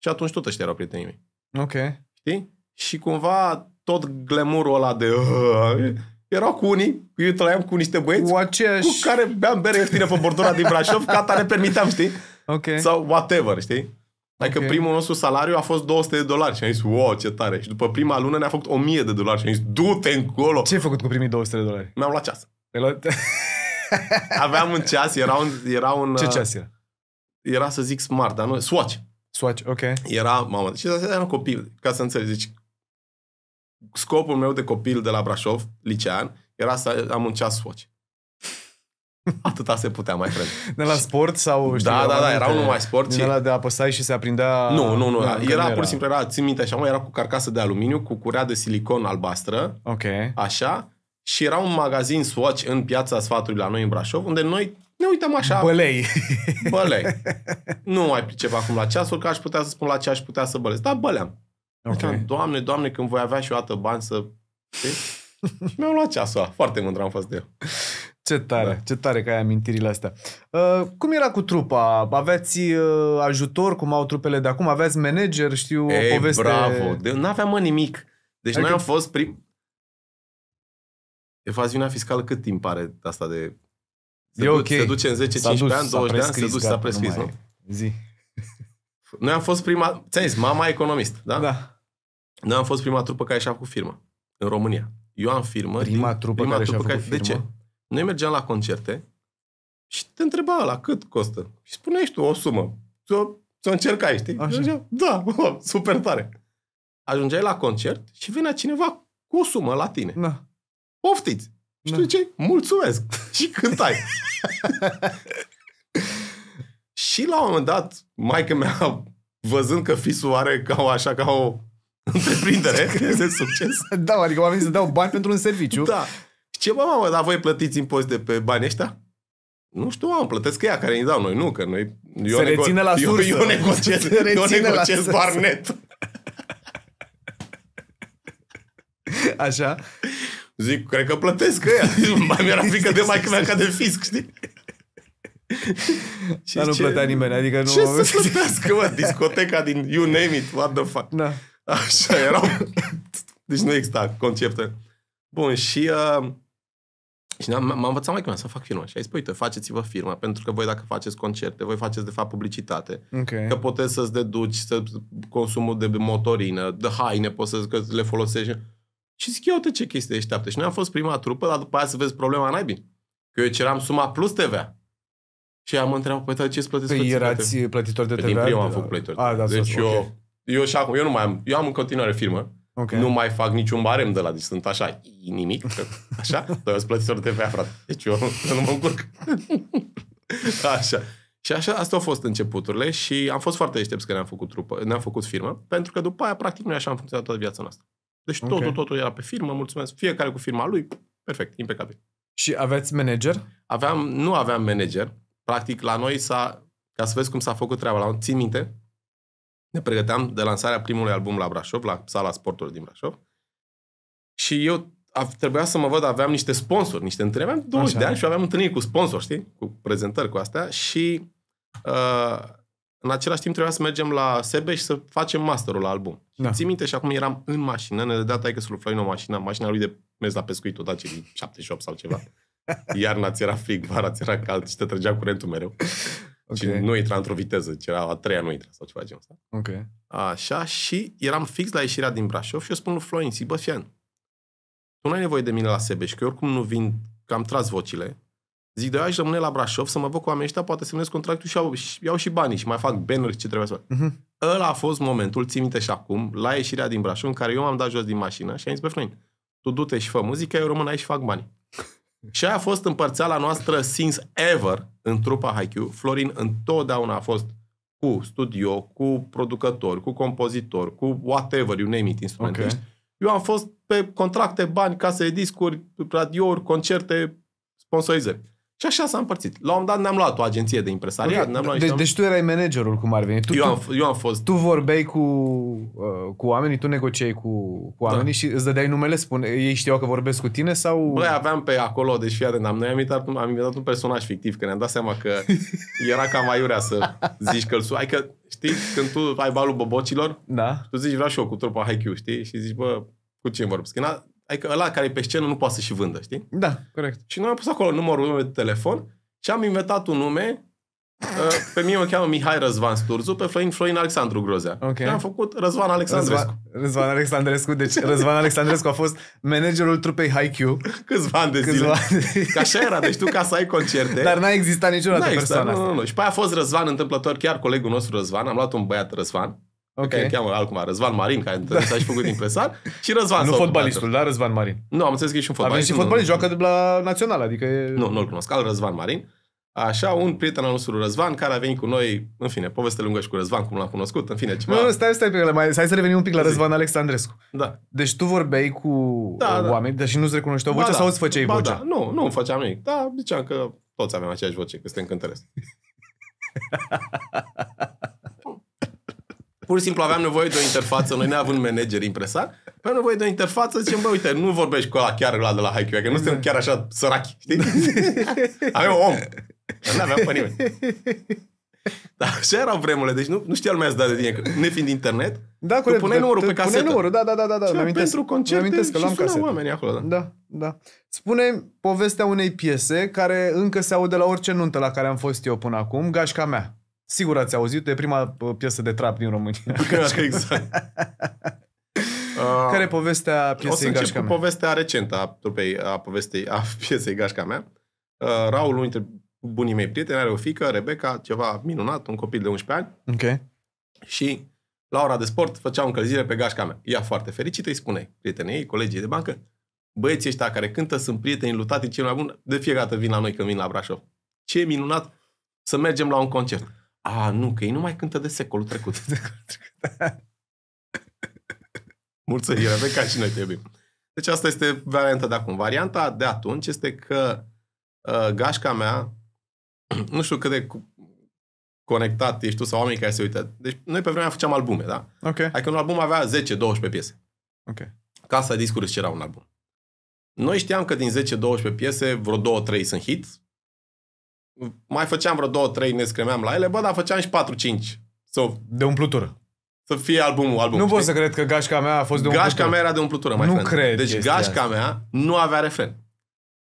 Și atunci tot ăștia erau prietenii mei. Ok. Știi? Și cumva tot glamurul ăla de... Ă, erau cu unii, eu trăiam cu niște băieți cu, aceeași... cu care beam bere ieftină pe bordura din Brașov, ca ta ne permiteam, știi? Ok. Sau whatever, știi? Adică okay. primul nostru salariu a fost 200 de dolari și am zis, wow, ce tare. Și după prima lună ne-a făcut 1000 de dolari și am zis, du-te încolo. Ce ai făcut cu primii 200 de dolari? Mi-am luat ceas. <laughs> <laughs> Aveam un ceas, era un... Era un Ce uh, ceas era? Era să zic smart, dar nu... Swatch. Swatch, ok. Era, mamă, deci un copil, ca să înțelegi. Deci, scopul meu de copil de la Brașov, licean, era să am un ceas Swatch. <laughs> Atâta se putea, mai frate. De la sport sau... Știi, da, da, da, da, erau mai sport. Din și... la de apăsai și se aprindea... Nu, nu, nu. era, era, pur și simplu, era, țin minte așa, mă, era cu carcasă de aluminiu, cu curea de silicon albastră. Ok. Așa și era un magazin Swatch în piața sfatului la noi în Brașov, unde noi ne uităm așa... Bălei. Bălei. <laughs> Nu mai pricep acum la ceasuri, că aș putea să spun la ce aș putea să bălesc. Dar băleam. Okay. doamne, doamne, când voi avea și o dată bani să... și mi-am luat ceasul Foarte mândru am fost de eu. Ce tare, da. ce tare că ai amintirile astea. Uh, cum era cu trupa? Aveți uh, ajutor, cum au trupele de acum? Aveți manager, știu, Ei, o poveste... bravo! De- n-aveam mă nimic. Deci adică... noi am fost prim evaziunea fiscală cât timp are asta de... Se, e du- okay. se duce în 10-15 ani, 20 de ani, se duce, s-a prescris, nu? Zi. <laughs> Noi am fost prima, ți-am zis, mama economist, da? Da. Noi am fost prima trupă care și-a făcut firmă în România. Eu am firmă. Prima din, trupă prima care trupă și-a făcut care, De ce? Noi mergeam la concerte și te întreba la cât costă. Și spuneai tu o sumă. Să o încercai, știi? Așa. Da, <laughs> super tare. Ajungeai la concert și venea cineva cu o sumă la tine. Da poftiți. Da. tu ce? Mulțumesc. <laughs> și cântai. și la un moment dat, maica mea, văzând că fisul are ca o, așa ca o întreprindere <laughs> de succes. Da, adică oamenii să dau bani pentru un serviciu. Da. Ce bă, mamă, dar voi plătiți impozite pe banii ăștia? Nu știu, am plătesc ea care îi dau noi, nu, că noi... Eu se reține la sursă. Eu, eu negociez, eu negociez la net. Așa. Zic, cred că plătesc ăia. <laughs> mai mi-era exact, frică de mai mea exact. ca de fisc, știi? Și <laughs> Dar nu ce? plătea nimeni, adică nu... Ce să plătească, mă? <laughs> Discoteca din You Name It, what the fuck? Da. Așa erau. Deci nu exista concepte. Bun, și... Uh, și m-am învățat mai cum să fac filme. Și ai zis, păi, uite, faceți-vă firma, pentru că voi dacă faceți concerte, voi faceți de fapt publicitate. Okay. Că puteți să-ți deduci să consumul de motorină, de haine, poți să le folosești. Și zic, uite ce chestie deșteaptă. Și noi am fost prima trupă, dar după aia să vezi problema naibii. Că eu ceram suma plus TVA. Și am întrebat, păi, ce îți plătesc păi erați uh, de plătitor de TVA? Din prima am făcut da. plătitor Ah Da, deci eu, okay. eu și acum, eu nu mai am, eu am în continuare firmă. Okay. Nu mai fac niciun barem de la, deci sunt așa, nimic, așa, <laughs> dar eu sunt plătitor de TVA, frate. Deci eu, eu nu mă încurc. <laughs> așa. Și așa, asta au fost începuturile și am fost foarte deștepți că ne-am făcut trupă, ne-am făcut firmă, pentru că după aia, practic, noi așa am funcționat toată viața noastră. Deci okay. totul, totul era pe firmă, mulțumesc. Fiecare cu firma lui, perfect, impecabil. Și aveți manager? Aveam, nu aveam manager. Practic, la noi s-a, ca să vezi cum s-a făcut treaba, la țin minte, ne pregăteam de lansarea primului album la Brașov, la sala sportului din Brașov. Și eu a, trebuia să mă văd, aveam niște sponsori, niște întâlniri. Aveam 20 Așa. de ani și aveam întâlniri cu sponsori, știi? Cu prezentări cu astea și uh, în același timp trebuia să mergem la Sebe și să facem masterul la album. Da. Ții minte și acum eram în mașină, ne dădea taică să Florin o mașină, mașina lui de mers la pescuit tot acel 78 sau ceva. <laughs> Iarna ți era frig, vara ți era cald și te trăgea curentul mereu. Okay. Și nu intra într-o viteză, ci era a treia nu intra sau ceva genul ăsta. Okay. Așa, și eram fix la ieșirea din Brașov și eu spun lui Florin, zic, bă, fian, tu nu ai nevoie de mine la Sebeș, că eu oricum nu vin, că am tras vocile, Zic, de aș rămâne la Brașov să mă văd cu oamenii ăștia, poate semnez contractul și iau, și iau și banii și mai fac banuri ce trebuie să fac. Uh-huh. Ăla a fost momentul, țin minte și acum, la ieșirea din Brașov, în care eu m-am dat jos din mașină și am zis, pe Florin, tu du-te și fă muzică, eu rămân aici și fac bani. <laughs> și aia a fost împărțeala noastră since ever în trupa HQ. Florin întotdeauna a fost cu studio, cu producător, cu compozitor, cu whatever, you name it, instrumentiști. Okay. Eu am fost pe contracte, bani, case de discuri, radiouri, concerte, sponsorizări. Și așa s-a împărțit. La un moment dat ne-am luat o agenție de impresariat. Okay. Ne-am luat de, deci- niște... Deci tu erai managerul, cum ar veni. Tu, eu, am, eu am fost. Tu vorbeai cu, uh, cu oamenii, tu negociai cu, cu da. oamenii da. și îți dădeai numele, spune, ei știau că vorbesc cu tine sau... Băi, aveam pe acolo, deci fii atent, am, noi am invitat, am invitat un personaj fictiv, că ne-am dat seama că <laughs> era cam aiurea să zici că-l că Adică, știi, când tu ai balul bobocilor, da. tu zici vreau și eu cu trupa HQ, știi? Și zici, bă, cu cine vorbesc? Adică ăla care e pe scenă nu poate să și vândă, știi? Da, corect. Și noi am pus acolo numărul meu de telefon și am inventat un nume. Ă, pe mine mă cheamă Mihai Răzvan Sturzu, pe Florin Florin Alexandru Grozea. Okay. Și am făcut Răzvan Alexandrescu. Răzvan, Răzvan Alexandrescu. Deci Răzvan Alexandrescu a fost managerul trupei Haikyuu. Câțiva ani de zile. Câțiva de... Că așa era, deci tu ca să ai concerte. Dar n-a existat niciodată n-a existat, persoana nu, nu, nu. Și pe aia a fost Răzvan întâmplător, chiar colegul nostru Răzvan. Am luat un băiat Răzvan okay. care cheamă altcum, Răzvan Marin, care da. s-a și făcut impresar, <laughs> și Răzvan. Nu fotbalistul, da, Răzvan Marin. Nu, am înțeles că e și un fotbalist. Avem și fotbalist, joacă de la național, adică e... Nu, nu-l cunosc, al Răzvan Marin. Așa, un prieten al nostru, Răzvan, care a venit cu noi, în fine, poveste lungă și cu Răzvan, cum l-am cunoscut, în fine, ceva. Nu, stai, stai, pe mai, hai să revenim un pic la Răzvan Alexandrescu. Da. Deci tu vorbeai cu da, da. oameni, da. deși nu-ți recunoșteau vocea ba, da. sau îți făceai ba, vocea? Da. Nu, nu îmi făceam nimic, Da, ziceam că toți avem aceeași voce, că suntem cântăresc. <laughs> Pur și simplu aveam nevoie de o interfață, noi neavând manager impresar, aveam nevoie de o interfață, zicem, bă, uite, nu vorbești cu ăla chiar la de la HQ, că adică nu suntem chiar așa săraci, știi? <laughs> Avem om. Dar nu aveam pe nimeni. Dar așa erau vremurile, deci nu, nu știa lumea să dea de tine, că nefiind internet, da, corect, puneai numărul pe casetă. Puneai numărul, da, da, da, da. da mi pentru concerte mi că și sună oamenii acolo. Da. da, da. spune povestea unei piese care încă se aude la orice nuntă la care am fost eu până acum, Gașca mea. Sigur ați auzit, e prima uh, piesă de trap din România. Așa, <laughs> exact. <laughs> Uh, care e povestea piesei Gașca mea? O să încep cu mea? povestea recentă a, trupei, a, povestei, a <laughs> piesei Gașca mea. Uh, Raul, unul dintre bunii mei prieteni, are o fică, Rebecca, ceva minunat, un copil de 11 ani. Ok. Și la ora de sport făcea o încălzire pe gașca mea. Ea foarte fericită îi spune prietenii ei, colegii de bancă, băieții ăștia care cântă sunt prieteni lui cel mai bun, de fiecare dată vin la noi când vin la Brașov. Ce minunat să mergem la un concert. A, nu, că ei nu mai cântă de secolul trecut. <laughs> Da. Mulțumire, pe ca și noi te iubim. Deci asta este varianta de acum. Varianta de atunci este că uh, gașca mea, <clears throat> nu știu cât de conectat ești tu sau oamenii care se uită. Deci noi pe vremea făceam albume, da? Ok. Adică un album avea 10-12 piese. Ok. Casa discuri era un album. Noi știam că din 10-12 piese, vreo 2-3 sunt hit, mai făceam vreo două, trei, ne scremeam la ele, bă, dar făceam și patru cinci So, de umplutură. Să fie albumul, albumul. Nu știi? pot să cred că gașca mea a fost de umplutură. Gașca mea era de umplutură, mai Nu friend. cred Deci gașca asta. mea nu avea refren.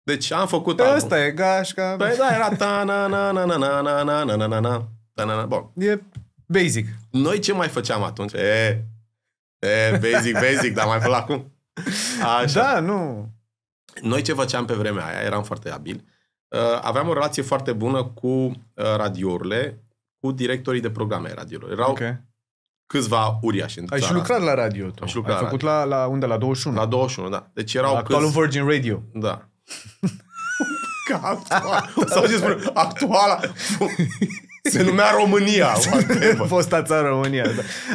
Deci am făcut Pe Asta e gașca. Păi da, era ta na na na na na na na na na na na na na na Bun. E basic. Noi ce mai făceam atunci? E, e basic, basic, dar mai na acum. Așa. Da, nu. Noi ce făceam pe vremea aia, eram foarte abili Uh, aveam o relație foarte bună cu uh, radiourile, cu directorii de programe radio. Erau okay. câțiva uriași în Ai și lucrat asta. la radio tu. Am și lucrat Ai la făcut la, la, unde? La 21? La 21, da. Deci erau la actualul câți... Virgin Radio. Da. <laughs> Ca actual. Sau ce spune? Actuala. <laughs> Se numea România. Fosta țară România.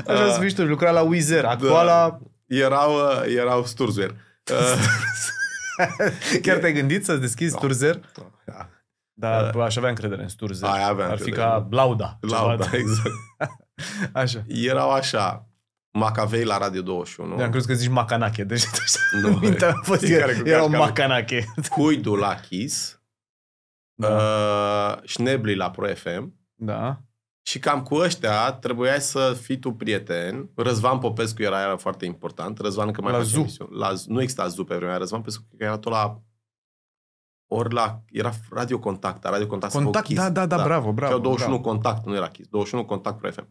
Da. Așa uh, să lucra la Wizer. Da. Actuala... Da. Erau, uh, erau Sturzer. <laughs> Uh, Chiar te-ai gândit să-ți deschizi da. Sturzer? Da. Da. Dar da. aș avea încredere în Sturze. Aia aveam Ar fi ca Lauda. Lauda, ceva. exact. <laughs> așa. Erau așa, Macavei la Radio 21. De-am crezut că zici Macanache, deci <laughs> nu, no, mintea a fost care erau Macanache. Cuidul la Kiss, da. uh, Șnebli la Pro FM. Da. Și cam cu ăștia trebuia să fii tu prieten. Răzvan Popescu era, era foarte important. Răzvan că mai la Zu. Emisiune. La, nu exista Zu pe vremea. Răzvan Popescu era tot la ori la, era Radio Contact, Radio Contact Contact, da, da, da, da, bravo, bravo. Și 21 bravo. Contact, nu era Kiss, 21 Contact Pro FM.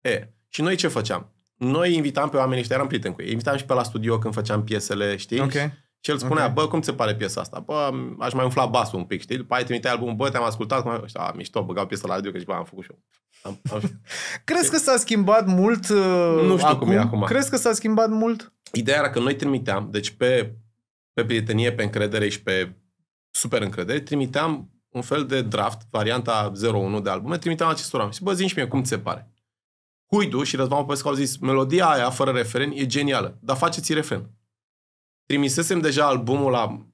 E, și noi ce făceam? Noi invitam pe oamenii ăștia, eram prieteni cu ei, invitam și pe la studio când făceam piesele, știi? Okay. Și el spunea, okay. bă, cum se pare piesa asta? Bă, aș mai umfla basul un pic, știi? După aia trimitea albumul, bă, te-am ascultat, cum a, mișto, băgau piesa la radio, că zici, bă, am făcut și eu. Am, am... <laughs> Crezi că s-a schimbat mult uh, Nu știu acum? cum e acum. Crezi că s-a schimbat mult? Ideea era că noi trimiteam, deci pe, pe prietenie, pe încredere și pe super încredere, trimiteam un fel de draft, varianta 01 de albume, trimiteam acestor oameni. Și bă, zici și mie, cum ți se pare? Huidu și Răzvan Popescu au zis, melodia aia fără referen e genială, dar faceți refren. Trimisesem deja albumul la,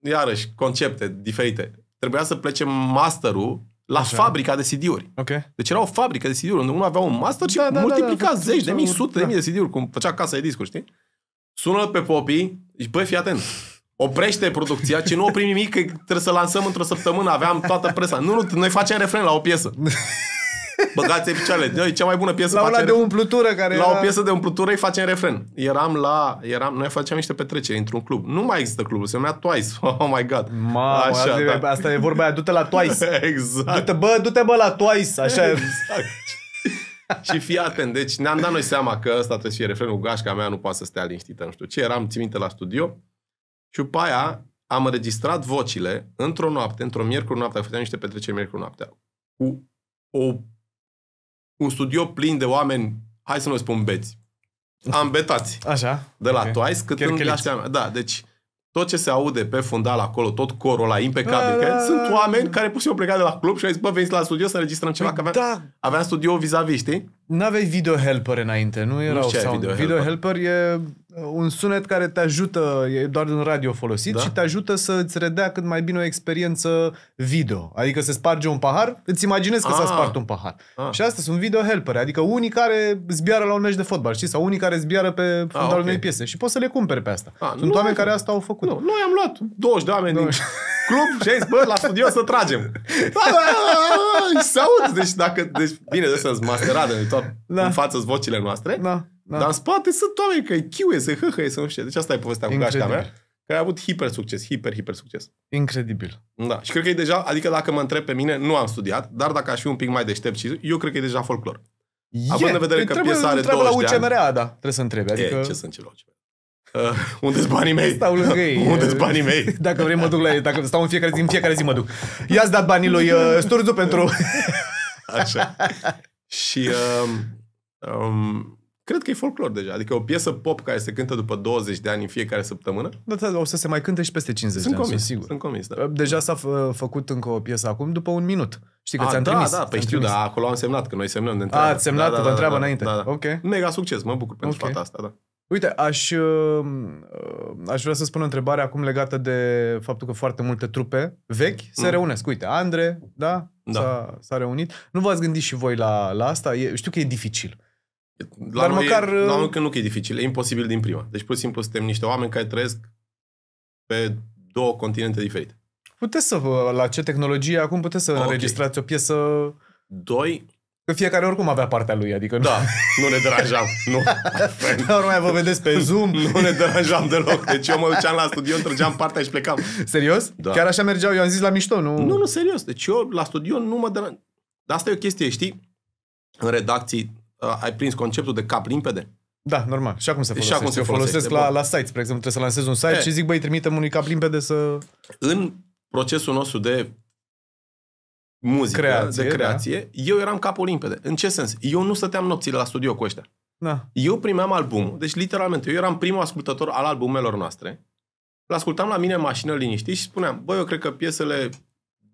iarăși, concepte diferite. Trebuia să plece masterul la Așa. fabrica de CD-uri. Okay. Deci era o fabrică de CD-uri unde unul avea un master și da, da, da, da multiplica da, da, zeci de mii, da. sute da. de mii de CD-uri, cum făcea casa de discuri, știi? Sună pe popii și băi, fii atent oprește producția, ci nu oprim nimic, că trebuie să lansăm într-o săptămână, aveam toată presa. Nu, nu, noi facem refren la o piesă. <laughs> Băgați picioarele. E cea mai bună piesă. La una de umplutură care La era... o piesă de umplutură îi facem refren. Eram la... Eram, noi făceam niște petreceri într-un club. Nu mai există clubul. Se numea Twice. <laughs> Oh my God. Ma, așa, da. asta e vorba aia. Du-te la Twice. <laughs> exact. Du-te bă, du-te bă la Twice. Așa exact. și fii atent, deci ne-am dat noi seama că ăsta trebuie să fie refrenul, gașca mea nu poate să stea liniștită, nu știu ce, eram, țin minte, la studio, și după aia am înregistrat vocile într-o noapte, într-o miercuri noapte, că făceam niște petreceri miercuri noaptea, cu o, un studio plin de oameni, hai să nu spun beți, ambetați. <laughs> Așa. De la okay. Twice, cât în seama. Da, deci tot ce se aude pe fundal acolo, tot corul ăla impecabil, că sunt oameni care pur și simplu plecat de la club și au zis, bă, veniți la studio să înregistrăm ceva, păi că aveam, da. aveam studio vis-a-vis, știi? N-aveai video helper înainte, nu erau nu sound. Video, helper. video helper e un sunet care te ajută, e doar în radio folosit da? și te ajută să îți redea cât mai bine o experiență video. Adică se sparge un pahar, îți imaginezi că s-a spart un pahar. A. Și astea sunt video helper, adică unii care zbiară la un meci de fotbal, știi? Sau unii care zbiară pe fundalul okay. unei piese și poți să le cumperi pe asta. A, sunt oameni care asta au făcut. Nu, noi am luat 20 de oameni 20. din club și ai zis, bă, la studio să tragem. Și deci dacă, deci, bine, de să-ți masterat, da. în față vocile noastre, da. Da. dar în spate sunt oameni că chiuie, se hâhăie, să nu știu. Deci asta e povestea Incredibil. cu gașca mea, care a avut hiper succes, hiper, hiper succes. Incredibil. Da. Și cred că e deja, adică dacă mă întreb pe mine, nu am studiat, dar dacă aș fi un pic mai deștept și eu cred că e deja folclor. E, Având în vedere că trebuie, piesa are 20 la UCNRA, da, trebuie să întrebi. Adică... E, ce sunt cele Uh, unde sunt banii mei? Stau lângă ei. <laughs> unde sunt banii mei? <laughs> Dacă vrei mă duc la ei, dacă stau în fiecare zi, în fiecare zi mă duc. I-ați dat banii lui uh, Sturzu pentru... Așa. <laughs> Și um, um, cred că e folclor deja. Adică o piesă pop care se cântă după 20 de ani în fiecare săptămână. Da, da, o să se mai cânte și peste 50 sunt de ani, comis, sunt sigur. Sunt comis, da. Uh, deja s-a f- uh, făcut încă o piesă acum după un minut. Știi că A, ah, ți-am da, trimis. Da, da, păi știu, dar da, acolo am semnat, că noi semnăm de ah, întreabă. A, ați semnat, da, da, vă da, întreabă da, da, înainte. Da, da. Ok. Mega succes, mă bucur pentru okay. fata asta, da. Uite, aș, uh, uh, aș vrea să spun o întrebare acum legată de faptul că foarte multe trupe vechi se mm. reunesc. Uite, Andre, da? da. S-a, s-a reunit. Nu v-ați gândit și voi la, la asta? E, știu că e dificil. La dar măcar... E, la uh, că nu că e dificil, e imposibil din prima. Deci, pur și simplu, suntem niște oameni care trăiesc pe două continente diferite. Puteți să, la ce tehnologie acum puteți să okay. înregistrați o piesă... Doi, Că fiecare oricum avea partea lui, adică... Nu. Da, nu ne deranjam, nu. La <laughs> urmă vă vedeți pe Zoom. nu ne deranjam deloc. Deci eu mă duceam la studio, trăgeam partea și plecam. Serios? Da. Chiar așa mergeau, eu am zis la mișto, nu? Nu, nu, serios. Deci eu la studio nu mă deranjam. Dar asta e o chestie, știi? În redacții uh, ai prins conceptul de cap limpede? Da, normal. Și acum se folosește. Și acum se folosește. folosesc la, la site, spre exemplu, trebuie să lansez un site e. și zic, băi, mi unui cap limpede să... În procesul nostru de muzică, creație, de da. creație, da. eu eram capul limpede. În ce sens? Eu nu stăteam nopțile la studio cu ăștia. Da. Eu primeam albumul, deci literalmente eu eram primul ascultător al albumelor noastre. L-ascultam la mine în mașină liniștit și spuneam, băi, eu cred că piesele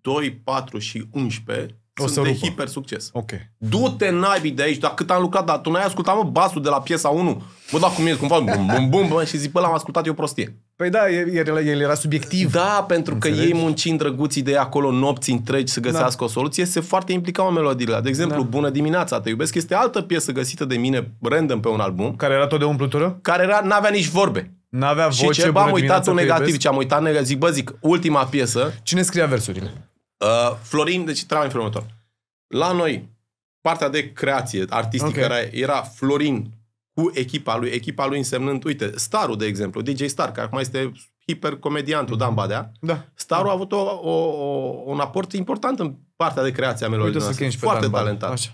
2, 4 și 11 o sunt de rupă. hiper succes. Ok. Du-te naibii de aici, dar cât am lucrat, dar tu n-ai ascultat, mă, basul de la piesa 1. Bă, da, cum e, cum fac, bum, bum, bum, bă, și zic, bă, l-am ascultat eu prostie. Păi da, el, el era subiectiv. Da, pentru Înțelegi? că ei muncind drăguții de acolo nopți întregi să găsească da. o soluție, se foarte implicau în melodiile. De exemplu, da. Bună dimineața, te iubesc, este altă piesă găsită de mine random pe un album. Care era tot de umplutură? Care era, n-avea nici vorbe. N-avea voce, Și ce, bă, am uitat un negativ, ce am uitat negativ, zic, bă, zic, ultima piesă. Cine scria versurile? Uh, Florin, deci trama informator. La noi, partea de creație artistică okay. era Florin cu echipa lui, echipa lui însemnând, uite, Starul, de exemplu, DJ Star, care acum este hipercomediantul Dan Badea, da. Starul a avut o, o, o, un aport important în partea de creație a melodiei noastre. Foarte talentat. Așa.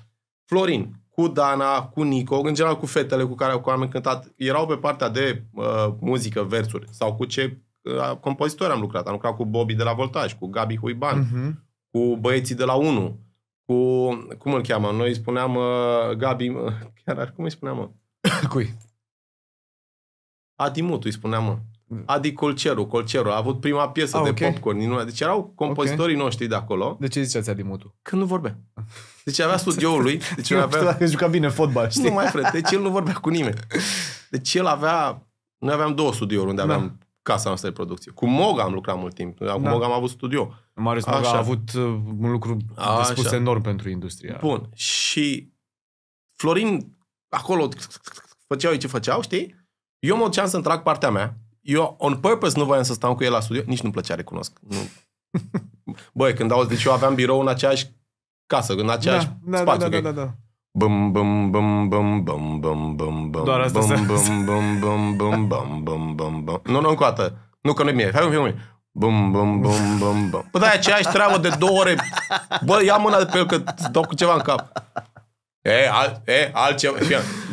Florin, cu Dana, cu Nico, în general cu fetele cu care, cu care am cântat, erau pe partea de uh, muzică, versuri, sau cu ce uh, compozitori am lucrat. Am lucrat cu Bobby de la Voltaj, cu Gabi Huiban, uh-huh. cu băieții de la 1, cu, cum îl cheamă, noi spuneam uh, Gabi, uh, chiar cum îi spuneam, uh, <coughs> Cui? Adi Mutu îi spuneam, mă. Adi Colceru, Colceru. A avut prima piesă ah, de okay. popcorn. Inuna. Deci erau compozitorii okay. noștri de acolo. De ce ziceați Adi Mutu? Că nu vorbea. Deci avea <laughs> studioul lui. Deci nu avea... dacă juca bine fotbal, știi? Nu mai frate, deci el nu vorbea cu nimeni. Deci el avea... Noi aveam două studiouri unde da. aveam da. casa noastră de producție. Cu Moga am lucrat mult timp. Cu da. Moga am avut studio. Marius Moga a avut uh, un lucru de spus enorm pentru industria. Bun. Și Florin acolo făceau ce făceau, știi? Eu mă duceam să întrag partea mea. Eu on purpose nu voiam să stau cu el la studio. Nici nu-mi plăcea, recunosc. Nu. Băi, când auzi, deci eu aveam birou în aceeași casă, în aceeași da, spațiu. Da, da, da, da, da. Bum bum bum bum bum bum bum bum Doar asta bum bum bum bum bum bum bum bum bum Nu, nu, încă o dată. Nu, că nu-i mie. Hai, hai, Bum, bum, bum, bum, bum. Păi da, aceeași treabă de două ore. Bă, ia mâna de pe el că dau cu ceva în cap. E, al, e, altceva.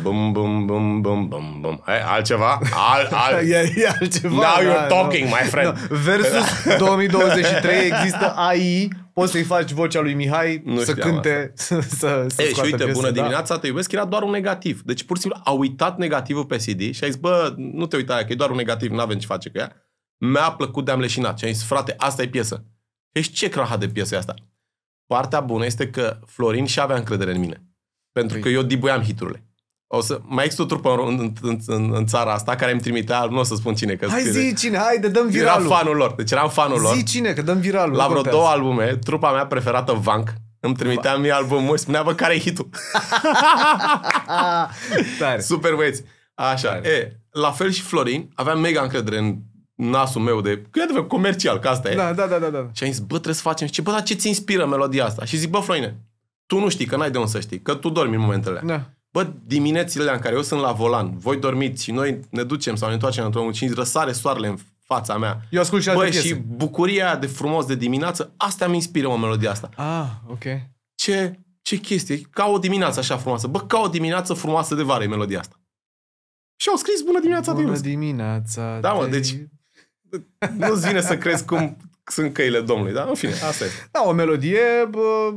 Bum, bum, bum, bum, bum, bum. E, altceva? Al, al... <laughs> E, e altceva. Now da, you're da. talking, no. my friend. No. Versus 2023 <laughs> da. există AI, poți să-i faci vocea lui Mihai nu să cânte, asta. <laughs> să, să e, și uite, piesă, bună da. dimineața, te iubesc, era doar un negativ. Deci pur și simplu a uitat negativul pe CD și a zis, bă, nu te uita aia, că e doar un negativ, nu avem ce face cu ea. Mi-a plăcut de-am leșinat și a zis, frate, asta e piesă. Ești ce craha de piesă e asta? Partea bună este că Florin și avea încredere în mine. Pentru păi. că eu dibuiam hiturile. O să, mai există o trupă în, în, în, în, în țara asta care îmi trimitea, nu o să spun cine. Că Hai zi cine, hai de dăm viralul. Era fanul lor, deci eram fanul zi lor. Zi cine, că dăm viralul. La vreo două albume, trupa mea preferată, Vank, îmi trimitea mie albumul și spunea, bă, care e hitul? <laughs> Tare. Super băieți. Așa, Tare. e, la fel și Florin, aveam mega încredere în nasul meu de, că comercial, că asta e. Da, da, da, da. da. Și am zis, bă, trebuie să facem. Și ce, bă, dar ce ți inspiră melodia asta? Și zic, bă, Florine, tu nu știi, că n-ai de unde să știi, că tu dormi în momentele alea. Da. Bă, diminețile în care eu sunt la volan, voi dormiți și noi ne ducem sau ne întoarcem într-un și răsare soarele în fața mea. Eu ascult și Bă, piese. și bucuria de frumos de dimineață, asta mi inspiră o melodie asta. Ah, ok. Ce, ce chestie, ca o dimineață așa frumoasă. Bă, ca o dimineață frumoasă de vară e melodia asta. Și au scris Bună dimineața Bună de dimineața Da, mă, de... deci nu-ți vine să crezi cum sunt căile Domnului, da? În fine, asta e. Da, o melodie bă,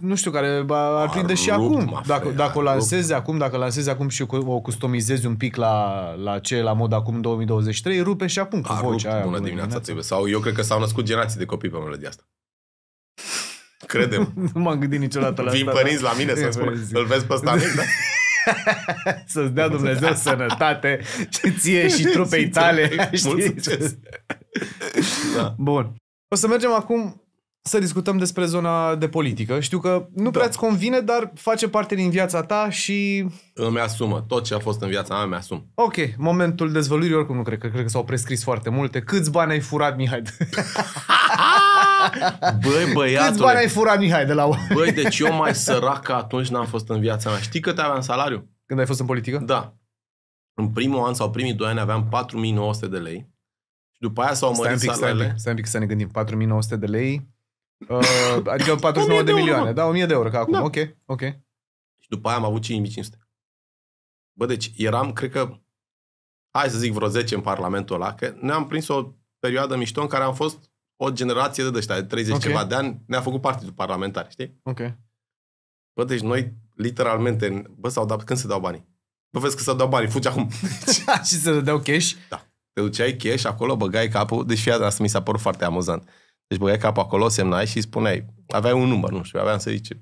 nu știu, care ar prinde și acum. Dacă, dacă o lansezi acum, dacă lansezi acum și o customizezi un pic la, la ce la mod acum 2023, rupe și acum cu a, vocea aia. Bună dimineața, dimineața. Sau eu cred că s-au născut generații de copii pe melodia asta. Credem. <laughs> nu m-am gândit niciodată la Vin asta. Vin părinți da? la mine să-mi spună. Îl vezi pe ăsta da? <laughs> Să-ți dea Dumnezeu sănătate și ție și <laughs> trupei tale. Mult succes. Da. Bun. O să mergem acum să discutăm despre zona de politică. Știu că nu da. prea-ți convine, dar face parte din viața ta și... Îmi asumă. Tot ce a fost în viața mea, îmi asum. Ok. Momentul dezvăluirii oricum nu cred că, cred că s-au prescris foarte multe. Câți bani ai furat, Mihai? <laughs> Băi, băiatule. Câți bani ai furat, Mihai, de la Băi, deci eu mai sărac ca atunci n-am fost în viața mea. Știi cât aveam salariu? Când ai fost în politică? Da. În primul an sau primii doi ani aveam 4900 de lei. Și după aia s-au mărit salariile. Stai un pic să ne gândim. 4900 de lei Uh, adică 49 de, de milioane, euro, da, 1000 de euro ca acum, da. ok, ok. Și după aia am avut 5500. Bă, deci eram, cred că, hai să zic vreo 10 în parlamentul ăla, că ne-am prins o perioadă mișto în care am fost o generație de ăștia, de 30 okay. ceva de ani, ne-a făcut partidul parlamentar, știi? Ok. Bă, deci noi, literalmente, bă, s-au dat, când se dau banii? Bă, vezi că s-au dat banii, fugi acum. <laughs> și se dădeau cash? Da. Te duceai cash acolo, băgai capul, deci fii asta mi s-a părut foarte amuzant deci băgai capul acolo, semnai și spuneai, aveai un număr, nu știu, aveam să zic,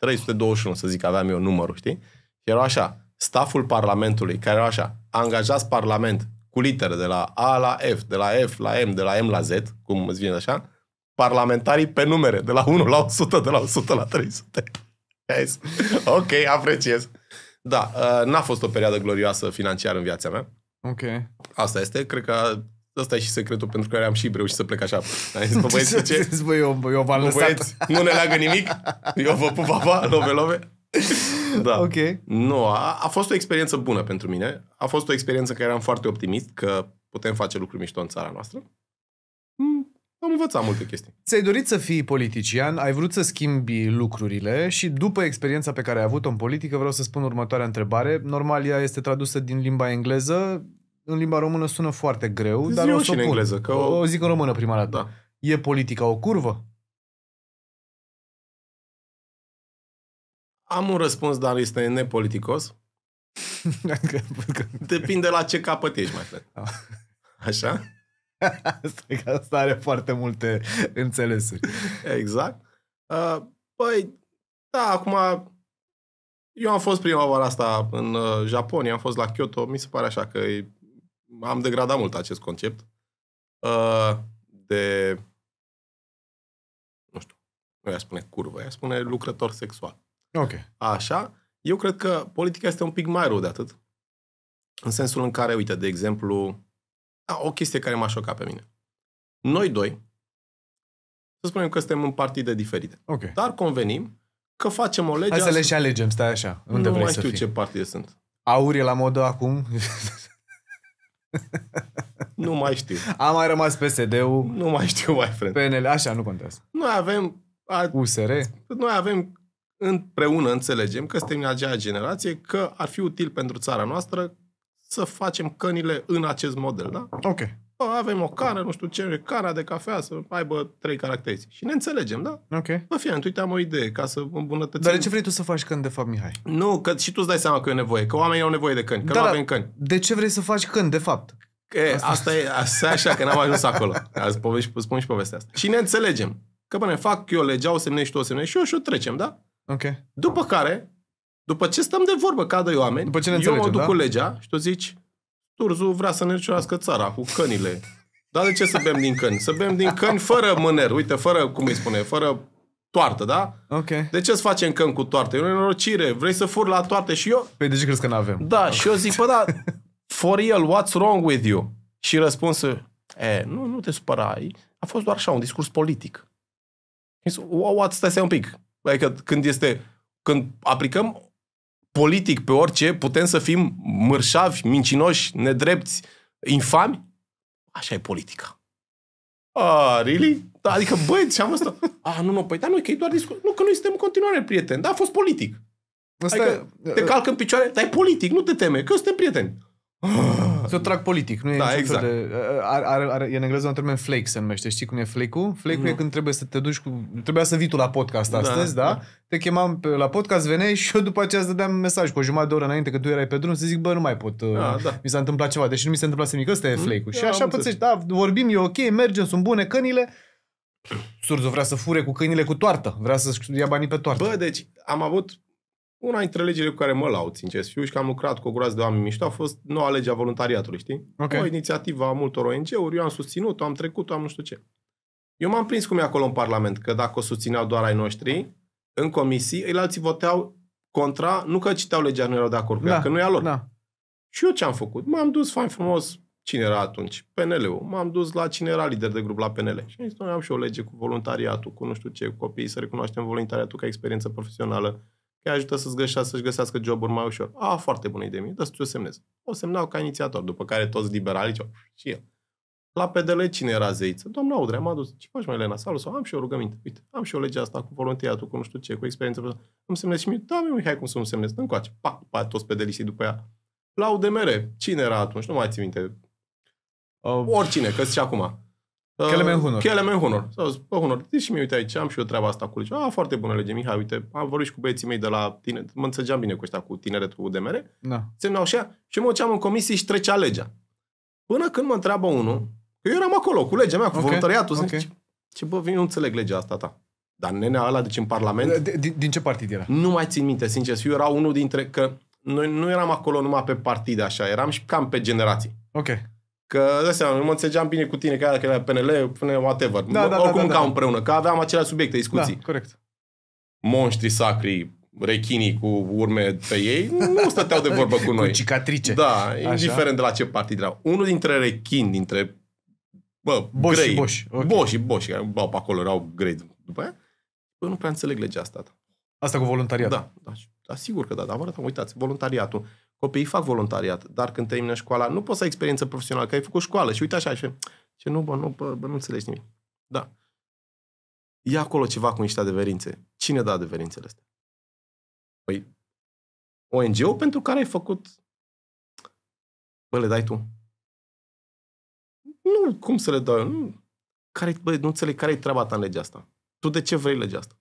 321, să zic, aveam eu numărul, știi? Și era așa, staful Parlamentului, care era așa, angajați Parlament cu litere de la A la F, de la F la M, de la M la Z, cum îți vine așa, parlamentarii pe numere, de la 1 la 100, de la 100 la 300. Yes. ok, apreciez. Da, uh, n-a fost o perioadă glorioasă financiară în viața mea. Ok. Asta este, cred că asta e și secretul pentru care am și reușit să plec așa. zis, bă, băieți, <laughs> ce? Zis, bă, eu, eu v-am lăsat. Băieți, nu ne leagă nimic. Eu vă pup, papa, love, love. Da. Ok. Nu, a, a fost o experiență bună pentru mine. A fost o experiență care eram foarte optimist că putem face lucruri mișto în țara noastră. Mm, am învățat multe chestii. Ți-ai dorit să fii politician, ai vrut să schimbi lucrurile și după experiența pe care ai avut-o în politică vreau să spun următoarea întrebare. Normal, ea este tradusă din limba engleză în limba română sună foarte greu, Zi dar o să o pun. Engleză, că o... o zic în română prima dată. Da. E politica o curvă? Am un răspuns, dar este nepoliticos. <laughs> Adică, Depinde la ce capăt ești, mai cred. Ah. Așa? Asta are foarte multe înțelesuri. Exact. Uh, păi, da, acum eu am fost prima oară asta în uh, Japonia, am fost la Kyoto, mi se pare așa că e am degradat mult acest concept uh, de, nu știu, nu i spune curvă, i spune lucrător sexual. Ok. Așa. Eu cred că politica este un pic mai rău de atât. În sensul în care, uite, de exemplu, a, o chestie care m-a șocat pe mine. Noi doi, să spunem că suntem în partide diferite. Okay. Dar convenim că facem o lege... Hai să le și alegem, stai așa. Unde nu mai știu fi. ce partide sunt. Aurie la modă acum. <laughs> <laughs> nu mai știu. A mai rămas PSD-ul. Nu mai știu, mai friend. PNL, așa, nu contează. Noi avem... A, USR? Noi avem împreună înțelegem că suntem în aceea generație, că ar fi util pentru țara noastră să facem cănile în acest model, da? Ok. Bă, avem o cană, nu știu ce, cana de cafea să aibă trei caracteristici. Și ne înțelegem, da? Ok. Bă, fie, uite, am o idee ca să îmbunătățim. Dar de ce vrei tu să faci când, de fapt, Mihai? Nu, că și tu îți dai seama că e nevoie, că oamenii au nevoie de căni, că da, nu da. avem căni. De ce vrei să faci când, de fapt? E, asta, asta e asta e așa, că n-am ajuns acolo. Azi spun și povestea asta. Și ne înțelegem. Că, bă, ne fac eu legea, o semnești tu, o semnești și eu și o trecem, da? Ok. După care, după ce stăm de vorbă, cadă oameni, după ce ne eu mă duc da? cu legea și tu zici, Turzu vrea să ne ciorească țara cu cănile. Dar de ce să bem din căni? Să bem din căni fără mâner, uite, fără, cum îi spune, fără toartă, da? Ok. De ce să facem căni cu toartă? E o nenorocire. Vrei să fur la toartă și eu? Păi de ce crezi că n-avem? Da, okay. și eu zic, păi da, for real, what's wrong with you? Și răspunsul, e, nu, nu te supărai. A fost doar așa, un discurs politic. Zis, what, stai, să un pic. Adică când este, când aplicăm politic, pe orice, putem să fim mărșavi, mincinoși, nedrepti, infami? Așa e politica. Ah, really? Da, adică, băi, ce am asta? Ah, nu, nu, păi, da, nu, că e doar discuție. Nu, că noi suntem în continuare prieteni. Da, a fost politic. Asta adică, e... te uh, calcă în picioare, dar e politic, nu te teme, că suntem prieteni. Ah. Se o ah. trag politic, nu e da, exact. de, are, are, are, e în engleză un termen flake se numește. Știi cum e flake-ul? Flake-ul no. e când trebuie să te duci cu... Trebuia să vii tu la podcast da, astăzi, da? da? Te chemam pe, la podcast, veneai și eu după aceea îți dădeam mesaj cu o jumătate de oră înainte că tu erai pe drum să zic, bă, nu mai pot, da, da. mi s-a întâmplat ceva, deși nu mi s-a întâmplat nimic, ăsta e mm-hmm. flake-ul. Da, și așa pățești, da, vorbim, e ok, mergem, sunt bune cănile, Surzu vrea să fure cu câinile cu toartă. Vrea să-și ia banii pe toartă. Bă, deci am avut una dintre legile cu care mă laud, sincer să fiu, și că am lucrat cu o groază de oameni mișto, a fost noua lege a voluntariatului, știi? Okay. O inițiativă a multor ONG-uri, eu am susținut am trecut am nu știu ce. Eu m-am prins cum e acolo în Parlament, că dacă o susțineau doar ai noștri, în comisii, ei alții voteau contra, nu că citeau legea, nu erau de acord cu da, că nu e a lor. Da. Și eu ce am făcut? M-am dus fain frumos, cine era atunci? PNL-ul. M-am dus la cine era lider de grup la PNL. Și am zis, am și o lege cu voluntariatul, cu nu știu ce, cu copiii să recunoaștem voluntariatul ca experiență profesională că ajută să-ți găsească, să-și găsească joburi mai ușor. A, foarte bună idee, mie, dar să o semnez. O semnau ca inițiator, după care toți liberalii și el. La PDL cine era zeiță? domnul Audre, am adus. Ce faci, mai Elena? Salut, sau am și eu rugăminte. Uite, am și eu legea asta cu voluntariatul cu nu știu ce, cu experiență. Îmi semnez și mie. Da, mi hai cum să mi semnez. Dă-mi coace. Pa, pa, toți pedeliștii după ea. La UDMR, cine era atunci? Nu mai țin minte. Uh, Oricine, că și acum. Uh, Chelemen Hunor. Kelemen Hunor. Sau bă, Hunor, zici și mie, uite aici, am și eu treaba asta cu liceu. A, foarte bună lege, Mihai, uite, am vorbit și cu băieții mei de la tine, mă înțelegeam bine cu ăștia, cu tineretul mere. Da. Semnau și și eu mă duceam în comisie și trecea legea. Până când mă întreabă unul, că eu eram acolo cu legea mea, cu okay. voluntariatul, okay. zic, ce bă, vin, nu înțeleg legea asta ta. Dar nenea ăla, deci în Parlament... De, din, din ce partid era? Nu mai țin minte, sincer, eu era unul dintre... Că noi nu eram acolo numai pe partide așa, eram și cam pe generații. Ok. Că, dă seama, nu mă înțelegeam bine cu tine, că era, că era PNL, pune whatever. Da, da, da, Oricum da, da, da. împreună, că aveam aceleași subiecte, discuții. Da, corect. Monștri sacri, rechinii cu urme pe ei, nu stăteau de vorbă cu <laughs> noi. Cu cicatrice. Da, Așa. indiferent de la ce partid erau. Unul dintre rechini, dintre bă, boși grei, boși Okay. boși, și care bă, pe acolo erau grei după aia. Bă, nu prea înțeleg legea asta. Asta cu voluntariat Da, da, da sigur că da, dar vă arătam, uitați, voluntariatul copiii fac voluntariat, dar când termină școala, nu poți să ai experiență profesională, că ai făcut școală și uite așa, și ce nu, bă, nu, bă, bă, nu înțelegi nimic. Da. E acolo ceva cu niște adeverințe. Cine da adeverințele astea? Păi, ONG-ul pentru care ai făcut... Bă, le dai tu. Nu, cum să le dau Nu. Care, bă, nu înțeleg care e treaba ta în legea asta. Tu de ce vrei legea asta?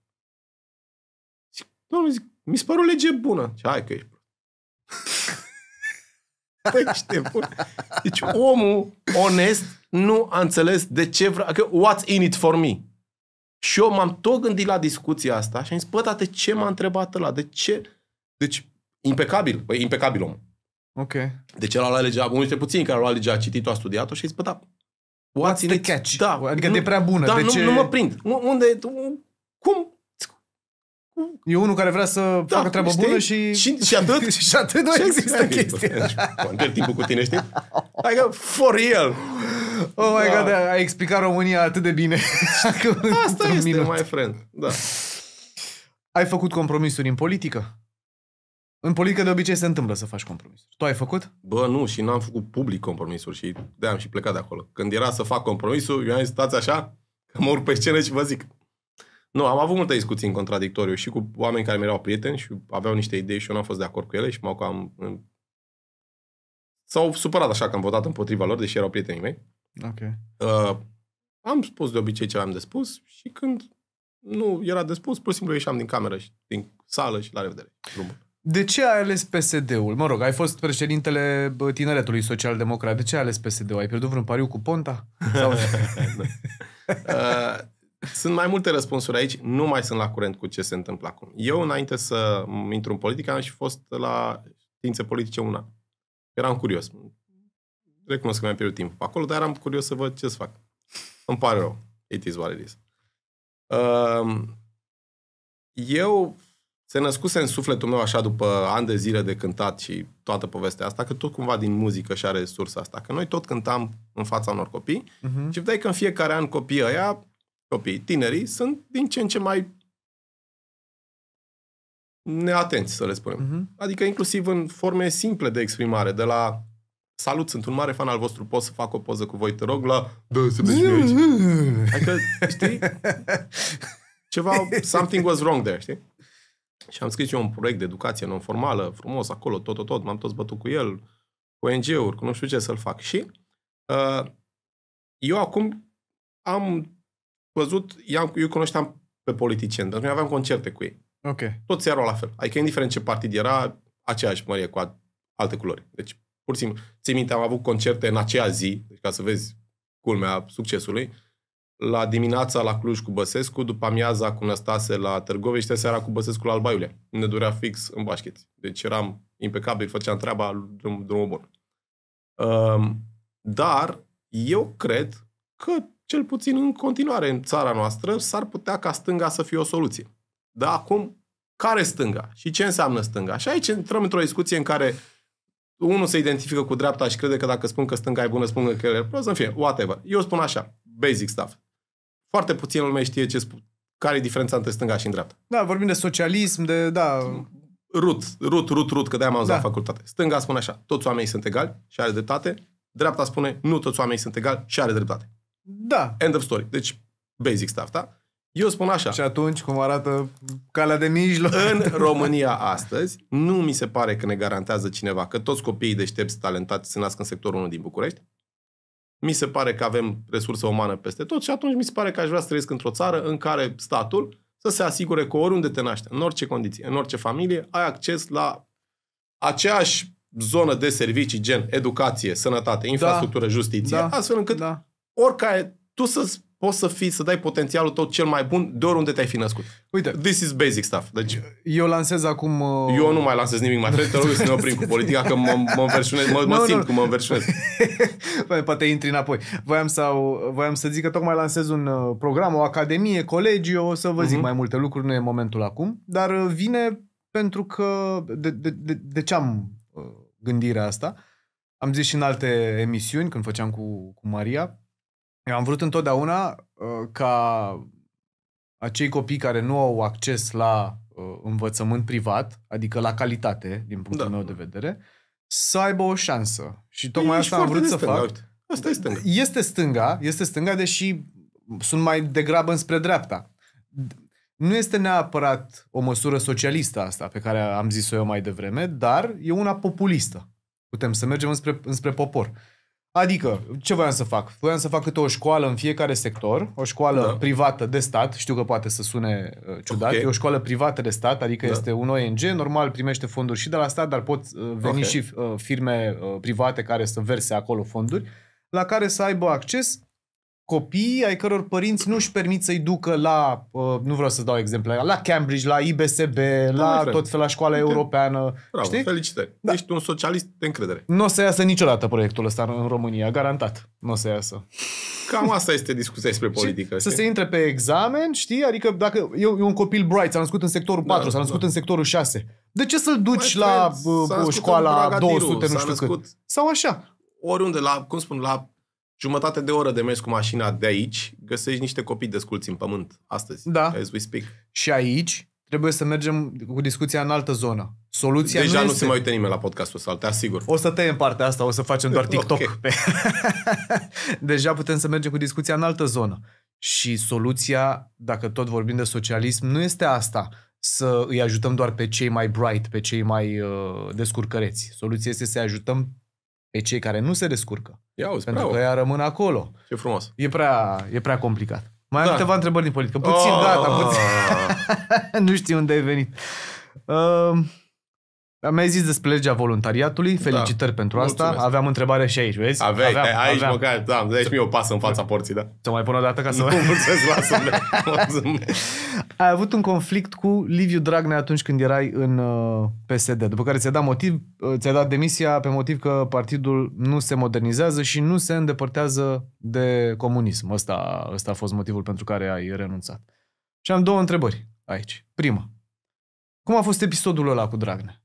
Zic, nu, zic, mi se pare o lege bună. Și hai că ești Păi, ce Deci omul onest nu a înțeles de ce vrea, că what's in it for me? Și eu m-am tot gândit la discuția asta și am zis, bă, de ce m-a întrebat ăla? De ce? Deci, impecabil, Păi, impecabil om. Ok. Deci el a luat legea, unul dintre puțini care a luat legea, a citit-o, a studiat-o și a zis, bă, da, what's, what's in the it? catch? Da, adică nu, de prea bună. Da, de nu, ce... nu mă prind. Unde, cum, E unul care vrea să da, facă treabă știi? bună și... Și, și atât? <laughs> și atât nu există chestia. pierd timpul cu tine, știi? <laughs> Hai că, for real! Oh my da. god, da, a explicat România atât de bine. <laughs> Asta este, minut. my friend. Da. Ai făcut compromisuri în politică? În politică de obicei se întâmplă să faci compromisuri. Tu ai făcut? Bă, nu, și n-am făcut public compromisuri și de am și plecat de acolo. Când era să fac compromisul, eu am zis, stați așa, că mă urc pe scenă și vă zic. Nu, am avut multe discuții în contradictoriu și cu oameni care mi erau prieteni și aveau niște idei și eu n-am fost de acord cu ele și m-au cam... S-au supărat așa că am votat împotriva lor, deși erau prietenii mei. Ok. Uh, am spus de obicei ce am de spus și când nu era de spus, pur și simplu ieșeam din cameră și din sală și la revedere. Drumul. De ce ai ales PSD-ul? Mă rog, ai fost președintele tineretului social-democrat. De ce ai ales PSD-ul? Ai pierdut vreun pariu cu Ponta? <laughs> Sau... Da. <laughs> uh, sunt mai multe răspunsuri aici, nu mai sunt la curent cu ce se întâmplă acum. Eu, înainte să intru în politică, am și fost la științe politice un an. Eram curios. Recunosc că mi-am pierdut timpul acolo, dar eram curios să văd ce să fac. Îmi pare rău. It is what it is. Eu se născuse în sufletul meu așa după ani de zile de cântat și toată povestea asta, că tot cumva din muzică și are sursa asta. Că noi tot cântam în fața unor copii uh-huh. și vedeai că în fiecare an copiii ăia copiii, tinerii, sunt din ce în ce mai neatenți, să le spunem. Uh-huh. Adică inclusiv în forme simple de exprimare, de la salut, sunt un mare fan al vostru, pot să fac o poză cu voi, te rog, la da, să vezi aici. <laughs> Adică, știi? Ceva, something was wrong there, știi? Și am scris eu un proiect de educație non-formală, frumos, acolo, tot, tot, tot, m-am tot bătut cu el, cu ONG-uri, cu nu știu ce să-l fac. Și uh, eu acum am văzut, eu, eu cunoșteam pe politicieni, dar noi aveam concerte cu ei. Ok. Toți erau la fel. Adică, indiferent ce partid era, aceeași mărie cu alte culori. Deci, pur și simplu, ții minte, am avut concerte în aceea zi, deci ca să vezi culmea succesului, la dimineața la Cluj cu Băsescu, după amiaza cu Năstase la Târgoviște, seara cu Băsescu la Alba Iulia. Ne durea fix în bașcheți. Deci eram impecabil, făceam treaba, drum, drumul bun. Um, dar eu cred că cel puțin în continuare în țara noastră, s-ar putea ca stânga să fie o soluție. Dar acum, care stânga și ce înseamnă stânga? Și aici intrăm într-o discuție în care unul se identifică cu dreapta și crede că dacă spun că stânga e bună, spun că e prost, în fine, whatever. Eu spun așa, basic stuff. Foarte puțin lume știe ce spun, care e diferența între stânga și în dreapta. Da, vorbim de socialism, de, da... Rut, rut, rut, rut, că de-aia m-am da. la facultate. Stânga spune așa, toți oamenii sunt egali și are dreptate. Dreapta spune, nu toți oamenii sunt egali și are dreptate. Da. End of story. Deci, basic stuff, da? Eu spun așa. Și atunci, cum arată calea de mijloc? În România astăzi, nu mi se pare că ne garantează cineva că toți copiii deștepți, talentați, se nasc în sectorul 1 din București. Mi se pare că avem resursă umană peste tot și atunci mi se pare că aș vrea să trăiesc într-o țară în care statul să se asigure că oriunde te naște, în orice condiție, în orice familie, ai acces la aceeași zonă de servicii, gen educație, sănătate, da. infrastructură, da. justiție, da. astfel încât da oricare, tu să poți să fii, să dai potențialul tău cel mai bun de oriunde te-ai fi născut. Uite, this is basic stuff. Deci, eu lansez acum... Uh... Eu nu mai lansez nimic, mai trebuie te rog să ne oprim cu <laughs> politica, că mă, mă înverșunez, mă, mă no, simt no. cum mă înverșunez. <laughs> Păi, poate intri înapoi. Voiam, sau, voiam să zic că tocmai lansez un uh, program, o academie, colegiu, o să vă zic uh-huh. mai multe lucruri, nu e momentul acum, dar uh, vine pentru că... De, de, de, de ce am uh, gândirea asta? Am zis și în alte emisiuni, când făceam cu, cu Maria, eu am vrut întotdeauna uh, ca acei copii care nu au acces la uh, învățământ privat, adică la calitate, din punctul da. meu de vedere, să aibă o șansă. Și tocmai Ești asta am vrut să stânga, fac. Asta e stânga. Este stânga, este stânga, deși sunt mai degrabă înspre dreapta. Nu este neapărat o măsură socialistă asta pe care am zis-o eu mai devreme, dar e una populistă. Putem să mergem înspre, înspre popor. Adică, ce voiam să fac? Voiam să fac câte o școală în fiecare sector, o școală da. privată de stat, știu că poate să sune uh, ciudat, okay. e o școală privată de stat, adică da. este un ONG, normal primește fonduri și de la stat, dar pot uh, veni okay. și uh, firme uh, private care să verse acolo fonduri, la care să aibă acces copii ai căror părinți nu își permit să-i ducă la, uh, nu vreau să dau exemple, la Cambridge, la IBSB, da, la fel. tot fel la școala Uite. europeană. Bravo, știi? felicitări. Da. Ești un socialist de încredere. Nu o să iasă niciodată proiectul ăsta în România, garantat. Nu o să iasă. Cam asta este discuția despre politică. Să se intre pe examen, știi? Adică dacă eu, eu un copil bright, s-a născut în sectorul 4, da, s-a da. născut da. în sectorul 6. De ce să-l duci Mai la uh, școala 200, nu știu cât? Sau așa. Oriunde, la, cum spun, la jumătate de oră de mers cu mașina de aici, găsești niște copii desculți în pământ astăzi, da. as we speak. Și aici trebuie să mergem cu discuția în altă zonă. Soluția Deja nu, este... nu se mai uite nimeni la podcastul ăsta, te asigur. O să tăiem partea asta, o să facem doar TikTok. Okay. Pe... <laughs> Deja putem să mergem cu discuția în altă zonă. Și soluția, dacă tot vorbim de socialism, nu este asta să îi ajutăm doar pe cei mai bright, pe cei mai uh, descurcăreți. Soluția este să ajutăm pe cei care nu se descurcă. Ia uzi, pentru bravo. că ea rămân acolo. E frumos. E prea, e prea complicat. Mai am da. câteva întrebări din politică. Puțin, oh. gata, <laughs> puțin. nu știu unde ai venit. Uh, am mai zis despre legea voluntariatului, da. felicitări da. pentru Mulțumesc. asta. Aveam întrebare și aici, vezi? Aveai, aveam, aici aveam. măcar, da, de aici mie o pasă în fața porții, da. Să mai pun o dată ca să... Nu, mulțumesc, lasă-mi. Ai avut un conflict cu Liviu Dragnea atunci când erai în uh, PSD, după care ți-a dat motiv, uh, ți-a dat demisia pe motiv că partidul nu se modernizează și nu se îndepărtează de comunism. Ăsta, ăsta a fost motivul pentru care ai renunțat. Și am două întrebări aici. Prima. Cum a fost episodul ăla cu Dragnea?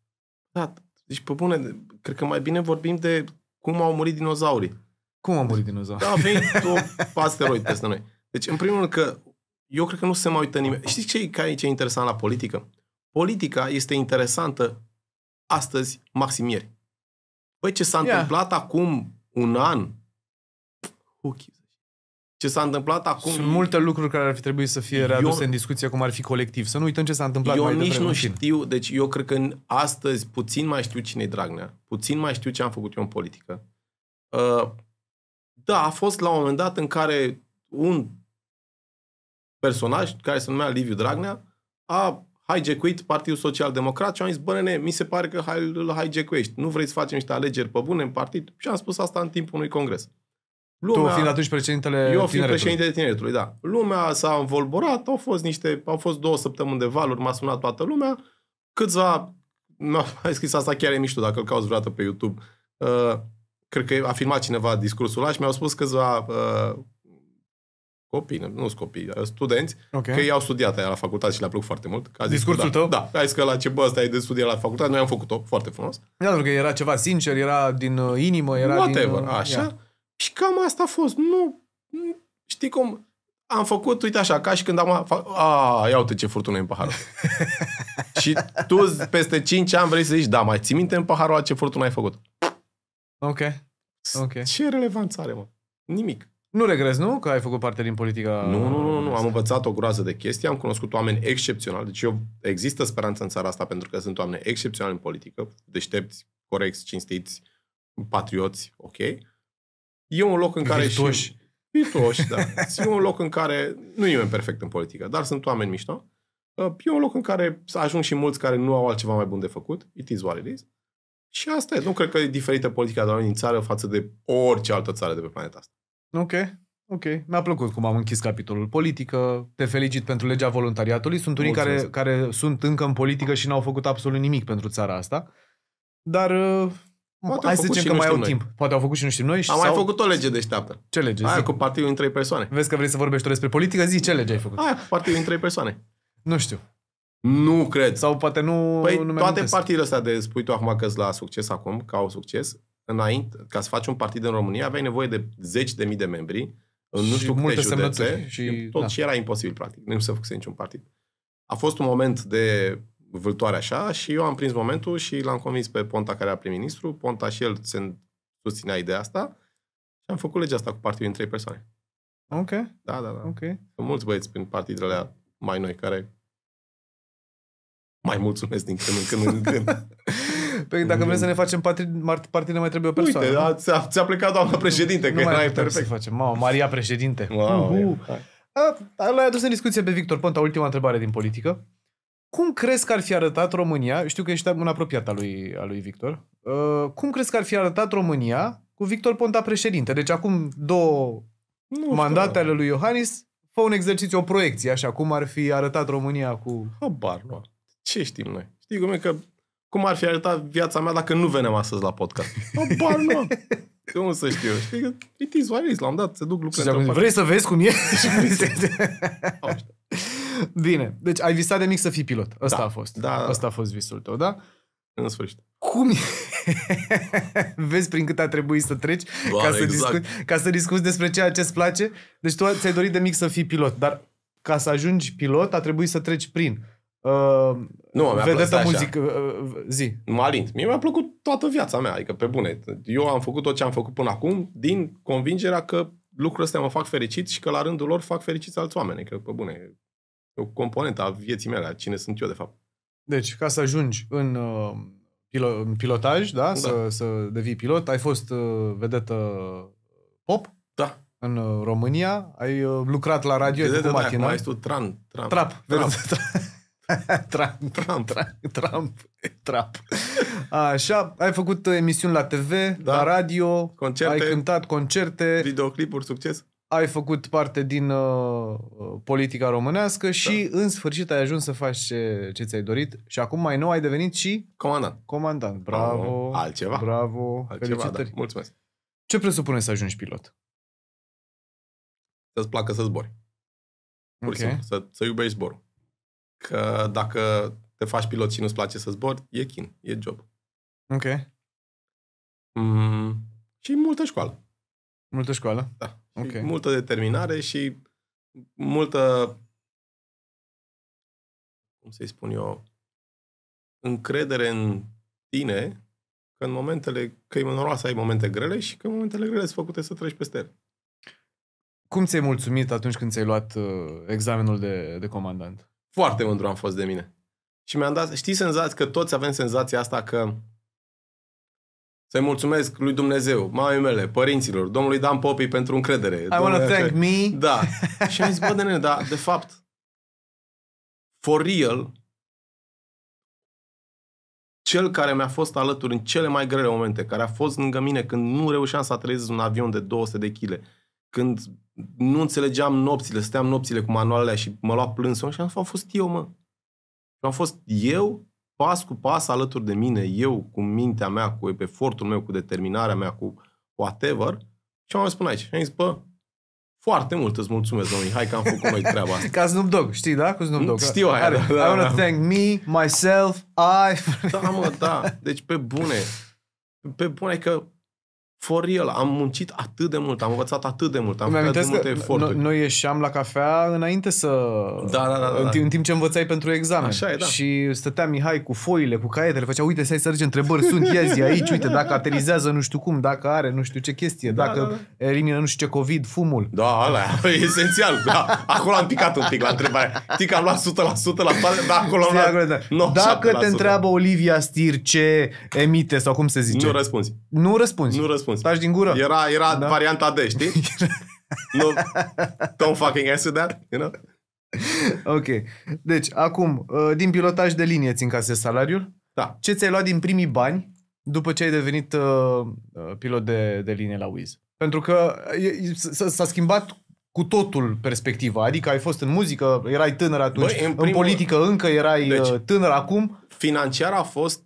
Da, deci pe bune, cred că mai bine vorbim de cum au murit dinozaurii. Cum au murit dinozaurii? Da, a venit o asteroid peste noi. Deci, în primul rând că eu cred că nu se mai uită nimeni. Știți ce, care e ce interesant la politică? Politica este interesantă astăzi, maxim ieri. Păi ce s-a yeah. întâmplat acum un an? Who ce s-a întâmplat acum... Sunt multe lucruri care ar fi trebuit să fie readuse eu, în discuție, cum ar fi colectiv. Să nu uităm ce s-a întâmplat Eu mai nici nu știu, deci eu cred că astăzi puțin mai știu cine e Dragnea, puțin mai știu ce am făcut eu în politică. Uh, da, a fost la un moment dat în care un personaj care se numea Liviu Dragnea a hijackuit Partidul Social Democrat și am zis, bă, nene, mi se pare că îl hijackuiești. Nu vrei să facem niște alegeri pe bune în partid? Și am spus asta în timpul unui congres. Lumea, tu fiind atunci președintele Eu fiind tineretului. președintele tineretului, da. Lumea s-a învolborat, au fost niște, au fost două săptămâni de valuri, m-a sunat toată lumea, câțiva, m-a <laughs> scris asta chiar e mișto, dacă îl cauți vreodată pe YouTube, uh, cred că a filmat cineva discursul ăla și mi-au spus câțiva uh, copii, nu sunt copii, uh, studenți, okay. că ei au studiat aia la facultate și le-a plăcut foarte mult. Că Discursul da, tău? Da, ai că la ce bă, ăsta e de studiat la facultate, noi am făcut-o, foarte frumos. Da, pentru că era ceva sincer, era din uh, inimă, era Whatever, din... Uh, așa. Yeah. Și cam asta a fost. Nu, știi cum, am făcut, uite așa, ca și când am... A, a ia uite ce furtună e în paharul. <laughs> și tu peste 5 ani vrei să zici, da, mai ții minte în paharul ce furtună ai făcut. Ok. Ok. Ce relevanță are, mă? Nimic. Nu regrezi, nu? Că ai făcut parte din politica... Nu, nu, nu, nu. Am învățat o groază de chestii, am cunoscut oameni excepționali. Deci eu, există speranță în țara asta pentru că sunt oameni excepționali în politică, deștepți, corecți, cinstiți, patrioți, ok? E un loc în care Virtuoși. și... Virtuoși, da. Deci e un loc în care... Nu e nimeni perfect în politică, dar sunt oameni mișto. Uh, e un loc în care ajung și mulți care nu au altceva mai bun de făcut. It is what it is. Și asta e. Nu cred că e diferită politica de oameni din țară față de orice altă țară de pe planeta asta. Ok. Ok, mi-a plăcut cum am închis capitolul politică, te felicit pentru legea voluntariatului. Sunt unii care, care sunt încă în politică și n-au făcut absolut nimic pentru țara asta, dar uh, Poate Hai să zicem că mai au noi. timp. Poate au făcut și nu știm noi. Și Am sau... mai făcut o lege deșteaptă. Ce lege? Aia zic? cu partidul în trei persoane. Vezi că vrei să vorbești despre politică? Zi ce lege ai făcut. Aia cu partidul în trei persoane. Nu știu. Nu cred. Sau poate nu... Păi nu toate partidele astea de spui tu acum că la succes acum, că au succes, înainte, ca să faci un partid în România, aveai nevoie de zeci de mii de membri, în nu știu multe județe, și, tot da. și era imposibil, practic. Nu se făcuse niciun partid. A fost un moment de vâltoare așa și eu am prins momentul și l-am convins pe Ponta care era prim-ministru, Ponta și el se susținea ideea asta și am făcut legea asta cu partidul în trei persoane. Ok. Da, da, da. Ok. Sunt mulți băieți prin partidele mai noi care mai mulțumesc din când în când în când. <laughs> Păi dacă vrem să ne facem partide, mai trebuie o persoană. Uite, a, da, ți-a, ți-a plecat doamna președinte, nu că mai perfect. Să facem. Mamă, Maria președinte. Wow, uh-huh. L-ai adus în discuție pe Victor Ponta, ultima întrebare din politică. Cum crezi că ar fi arătat România, știu că ești un apropiat al lui, al lui Victor, uh, cum crezi că ar fi arătat România cu Victor Ponta președinte? Deci acum două nu mandate ale lui Iohannis, fă un exercițiu, o proiecție, așa, cum ar fi arătat România cu... Habar, nu. Ce știm noi? Știi cum e că... Cum ar fi arătat viața mea dacă nu venem astăzi la podcast? Habar, nu. <laughs> Cum să știu? Știi că it is what it is, l-am dat, se duc lucrurile. Vrei să vezi cum e? <laughs> <laughs> Bine, deci ai visat de mic să fii pilot. Asta da. a fost. Da, da. Asta a fost visul tău, da? În sfârșit. Cum <laughs> Vezi prin cât a trebuit să treci Doar, ca, să exact. discu- ca să discuți despre ceea ce îți place? Deci tu ți-ai dorit de mic să fii pilot, dar ca să ajungi pilot a trebuit să treci prin Uh, nu, mi-a vedetă muzică, uh, uh zi. Malint. Mie mi-a plăcut toată viața mea, adică pe bune. Eu am făcut tot ce am făcut până acum din convingerea că lucrurile astea mă fac fericit și că la rândul lor fac fericiți alți oameni. Că pe bune, o componentă a vieții mele, a cine sunt eu, de fapt. Deci, ca să ajungi în, uh, în pilotaj, da? da. Să, să devii pilot, ai fost uh, vedetă pop da. în uh, România, ai lucrat la radio, de cu matina. Mai ai Tran, da, Trump. Trap. Trump. <laughs> Trump. Trump. Trump. Trump. Așa, ai făcut emisiuni la TV, da. la radio, concerte, ai cântat concerte. Videoclipuri, succes ai făcut parte din uh, politica românească și da. în sfârșit ai ajuns să faci ce, ce ți-ai dorit și acum mai nou ai devenit și... Comandant. Comandant, bravo. Uh, altceva. Bravo, altceva, da. felicitări. Da. Mulțumesc. Ce presupune să ajungi pilot? Să-ți placă să zbori. Pur okay. să, să iubești zborul. Că dacă te faci pilot și nu-ți place să zbori, e chin, e job. Ok. Mm, și multă școală. Multă școală? Da. Okay. Multă determinare și multă, cum să-i spun eu, încredere în tine că în momentele, că e să ai momente grele și că în momentele grele sunt făcute să treci peste ele. Cum ți-ai mulțumit atunci când ți-ai luat uh, examenul de, de comandant? Foarte mândru am fost de mine. Și mi-am dat, știi senzația, că toți avem senzația asta că să-i mulțumesc lui Dumnezeu, mamei mele, părinților, domnului Dan Popi pentru încredere. I want to thank me. Da. <laughs> Și am zis, bă, de nene, dar de fapt, for real, cel care mi-a fost alături în cele mai grele momente, care a fost lângă mine când nu reușeam să atrezez un avion de 200 de kg, când nu înțelegeam nopțile, steam nopțile cu manualele și mă lua plânsul și am fost eu, mă. Am fost eu pas cu pas alături de mine, eu cu mintea mea, cu efortul meu, cu determinarea mea, cu whatever, și am spun aici. Și am zis, bă, foarte mult îți mulțumesc, domnule, hai că am făcut noi treaba asta. <laughs> Ca Snoop Dogg, știi, da? Cu Snoop Dogg. Știu aia, da, da, I to da. thank me, myself, I... da, mă, da. Deci, pe bune, pe bune că for real, am muncit atât de mult, am învățat atât de mult, am făcut multe că eforturi. Noi ieșeam la cafea înainte să... Da, da, da. da. da. În, timp ce învățai pentru examen. Așa e, da. Și stătea Mihai cu foile, cu caietele, făcea, uite, stai să rege întrebări, sunt, iezi aici, uite, dacă aterizează nu știu cum, dacă are nu știu ce chestie, da, dacă da, da. elimină nu știu ce COVID, fumul. Da, ala, e <laughs> esențial, da. Acolo am picat un pic la întrebare. Știi că am luat 100% la toate, dar acolo am luat... Da. No, dacă te întreabă Olivia Stir ce emite sau cum se zice... Nu răspunzi. Nu răspunzi. Nu răspunzi răspuns. Taci din gură. Era, era da. varianta D, știi? <laughs> no, don't fucking answer that, you know? ok. Deci, acum, uh, din pilotaj de linie ți încasezi salariul. Da. Ce ți-ai luat din primii bani după ce ai devenit uh, uh pilot de, de linie la Wiz? Pentru că s-a schimbat cu totul perspectiva. Adică ai fost în muzică, erai tânăr atunci, Băi, în, primul... în politică încă erai deci, uh, tânăr acum. Financiar a fost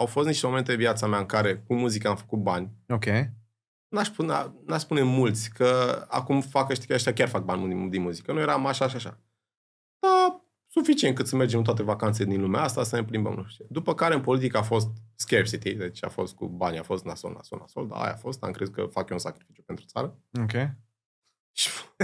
au fost niște momente în viața mea în care cu muzica am făcut bani. Ok. N-aș spune, n-aș spune mulți, că acum fac ăștia, ăștia chiar fac bani din, din muzică. Noi eram așa, așa, așa. Dar suficient cât să mergem în toate vacanțele din lumea asta, să ne plimbăm, nu știu După care în politică a fost scarcity, deci a fost cu bani, a fost nasol, nasol, nasol, dar aia a fost, am crezut că fac eu un sacrificiu pentru țară. Ok.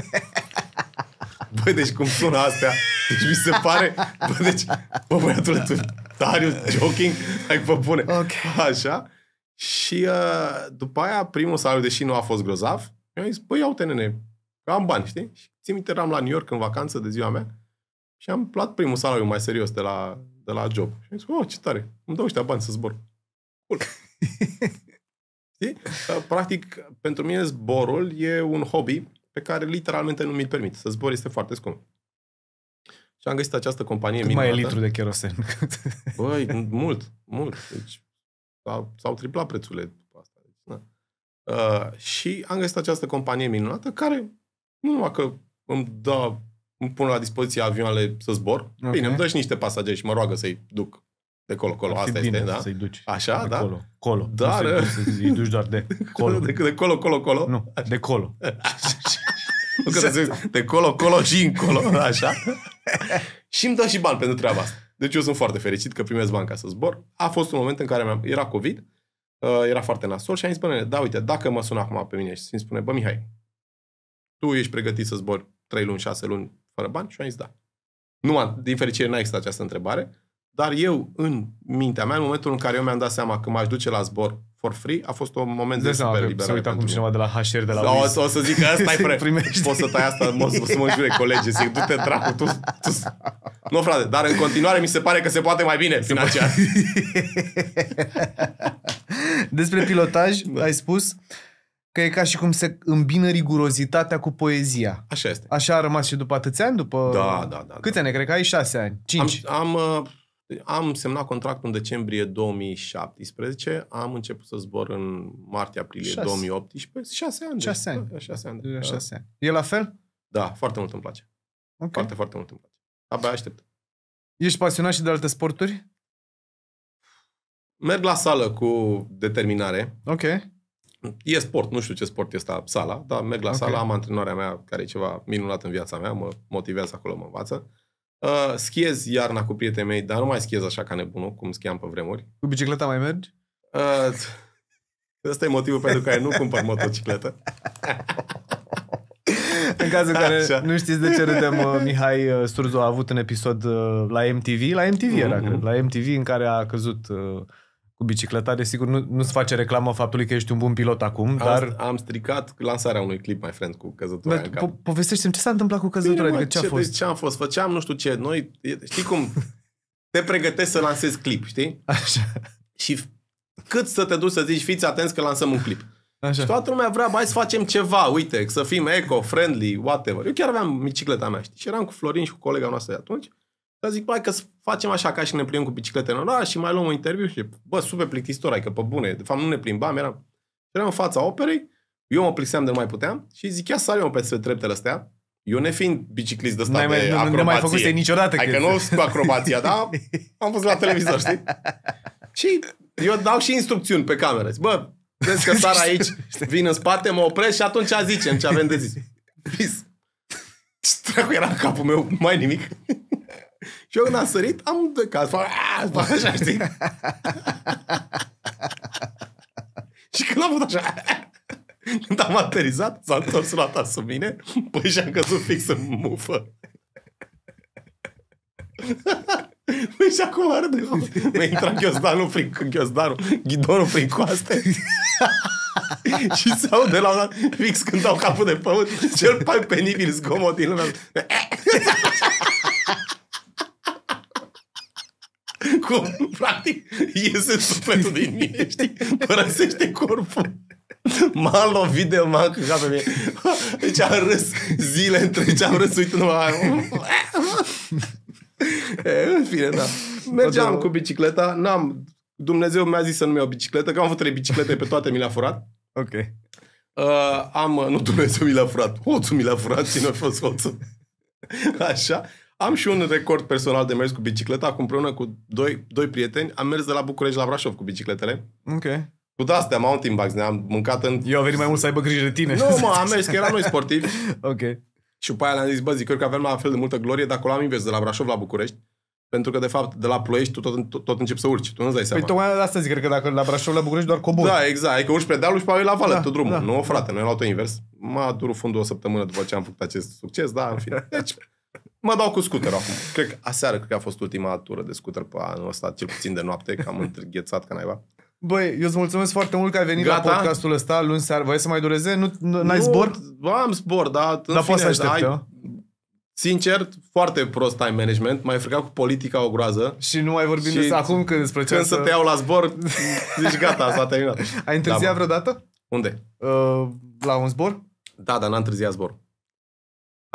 <laughs> Băi, deci cum sună astea? Deci mi se pare... Bă, deci... Bă, băiatule, tu Darius <laughs> joking, hai vă pune, Okay. Așa. Și uh, după aia, primul salariu, deși nu a fost grozav, mi am zis, păi iau-te, nene, am bani, știi? Și țin minte, eram la New York în vacanță de ziua mea și am plat primul salariu mai serios de la, de la job. Și am zis, oh, ce tare, îmi dau ăștia bani să zbor. Cool. <laughs> știi? Uh, practic, pentru mine zborul e un hobby pe care literalmente nu mi-l permit. Să zbor este foarte scump. Și am găsit această companie Cât minunată. mai e litru de kerosen? <laughs> Băi, mult, mult. Deci s-au, s-au triplat prețurile după asta. Deci, Uh, și am găsit această companie minunată care nu numai că îmi dă îmi pun la dispoziție avioanele să zbor. Okay. Bine, îmi dă și niște pasageri și mă roagă să-i duc de colo-colo. Asta bine este, da? să-i duci. Așa, de da? Colo, colo. Dar... Nu <laughs> să-i duci doar de colo. De, de colo, colo, colo. Nu, de colo. Așa. <laughs> de colo, colo și încolo, așa și îmi dă și bani pentru treaba asta. Deci eu sunt foarte fericit că primesc bani ca să zbor. A fost un moment în care era COVID, uh, era foarte nasol și am zis, bă, da, uite, dacă mă sună acum pe mine și îmi spune, bă, Mihai, tu ești pregătit să zbori 3 luni, 6 luni fără bani? Și am zis, da. Numai, din fericire, n-a existat această întrebare, dar eu, în mintea mea, în momentul în care eu mi-am dat seama că m-aș duce la zbor for free, a fost un moment de, de super liberare. Să uita acum cineva de la HR de la Sau, da, o, o să zic că asta e pre... <laughs> Primești. Poți să tai asta, mă, să mă jure colegii, zic, du-te dracu, tu, tu... Nu, frate, dar în continuare mi se pare că se poate mai bine financiar. <laughs> Despre pilotaj da. ai spus că e ca și cum se îmbină rigurozitatea cu poezia. Așa este. Așa a rămas și după atâți ani? După... Da, da, da. Câți da. ani? Cred că ai șase ani, cinci. Am, am uh, am semnat contractul în decembrie 2017, am început să zbor în martie-aprilie 2018, șase ani. Deci, șase ani. Da, șase ani. Da, da. Șase ani. E la fel? Da, foarte mult îmi place. Okay. Foarte, foarte mult îmi place. Abia aștept. Ești pasionat și de alte sporturi? Merg la sală cu determinare. Ok. E sport, nu știu ce sport este ăsta, sala, dar merg la okay. sală, am antrenoarea mea, care e ceva minunat în viața mea, mă motivează acolo, mă învață. Uh, Uh, schiez iarna cu prietenii mei, dar nu mai schiez așa ca nebunul, cum schiam pe vremuri. Cu bicicleta mai mergi? Uh, ăsta e motivul pentru care nu cumpăr motocicletă. <laughs> în cazul în care Așa. nu știți de ce râdem, uh, Mihai uh, Sturzo a avut un episod uh, la MTV, la MTV era, mm-hmm. cred, la MTV în care a căzut uh, cu bicicleta, desigur, nu, nu-ți face reclamă faptului că ești un bun pilot acum, am, dar... Am stricat lansarea unui clip, mai friend, cu căzătura dar, în Po- povestește-mi ce s-a întâmplat cu căzătura, păi, adică ce, ce a deci fost? ce am fost? Făceam nu știu ce, noi, știi cum, <laughs> te pregătești să lansezi clip, știi? Așa. Și cât să te duci să zici, fiți atenți că lansăm un clip. Așa. Și toată lumea vrea, hai să facem ceva, uite, să fim eco, friendly, whatever. Eu chiar aveam bicicleta mea, știi? Și eram cu Florin și cu colega noastră de atunci. Dar zic, hai că facem așa ca și ne plimbăm cu biciclete în oraș și mai luăm un interviu și bă, super plictisitor, că pe bune, de fapt nu ne plimbam, eram, eram în fața operei, eu mă pliseam de nu mai puteam și zic, ia să eu pe treptele astea, eu ne fiind biciclist de ăsta mai, de nu, acrobație. Nu mai făcut niciodată. Adică nu cu acrobația, dar <laughs> am fost la televizor, știi? Și eu dau și instrucțiuni pe cameră. Zic, bă, vezi că sar aici, <laughs> vin în spate, mă opresc și atunci zicem ce avem de zis. Pis. Ce era în capul meu, mai nimic. Și eu când am sărit, am de caz. așa, știi? și când am făcut așa, când am aterizat, s-a întors ta sub mine, păi și-am căzut fix în mufă. Păi și acum arde. Mă intra ghiozdanul prin, ghiozdanul, ghidonul prin coaste. și se aude la un fix când dau capul de pământ, cel mai penibil zgomot din lumea. Cum, practic, iese sufletul din mine, știi? Părăsește corpul. M-a lovit de m-a pe mine. Deci am râs zile întregi, deci am râs uitându-mă. În fine, da. Mergeam cu bicicleta, n-am... Dumnezeu mi-a zis să nu-mi iau bicicletă, că am avut trei biciclete, pe toate mi le-a furat. Ok. Uh, am, nu Dumnezeu mi l-a furat, hoțul mi l-a furat, cine a fost hoțul? Așa. Am și un record personal de mers cu bicicleta. Acum împreună cu doi, doi prieteni am mers de la București la Brașov cu bicicletele. Ok. Cu astea, mountain bikes, ne-am mâncat în... Eu am venit mai mult să aibă grijă de tine. Nu, mă, am mers, că eram noi sportivi. <laughs> ok. Și după aia le-am zis, bă, zic, că avem la fel de multă glorie dacă o am invers de la Brașov la București. Pentru că, de fapt, de la ploiești tu tot, tot, tot începi să urci. Tu nu-ți dai păi seama. Păi tocmai asta zic, cred că dacă la Brașov, la București doar cobori. Da, exact. Adică urci pe dealul și pe la vale, da, tot drumul. Da. Nu, frate, noi la tot invers. M-a durut fundul o săptămână după ce am făcut acest succes, da, în fine. Deci, <laughs> Mă dau cu scooter acum. Cred că aseară cred că a fost ultima tură de scooter pe anul ăsta, cel puțin de noapte, că am întârghețat ca naiba. Băi, eu îți mulțumesc foarte mult că ai venit Gata? la podcastul ăsta luni seara. Voi să mai dureze? Nu, nu, n-ai nu, zbor? Am zbor, da. Dar fine, poți să aștept, ai, Sincer, foarte prost time management. M-ai frecat cu politica o groază. Și nu mai vorbim despre acum când despre ce Când să te iau la zbor, <laughs> zici gata, s-a terminat. Ai întârziat da, vreodată? Unde? Uh, la un zbor? Da, dar n-am întârziat zbor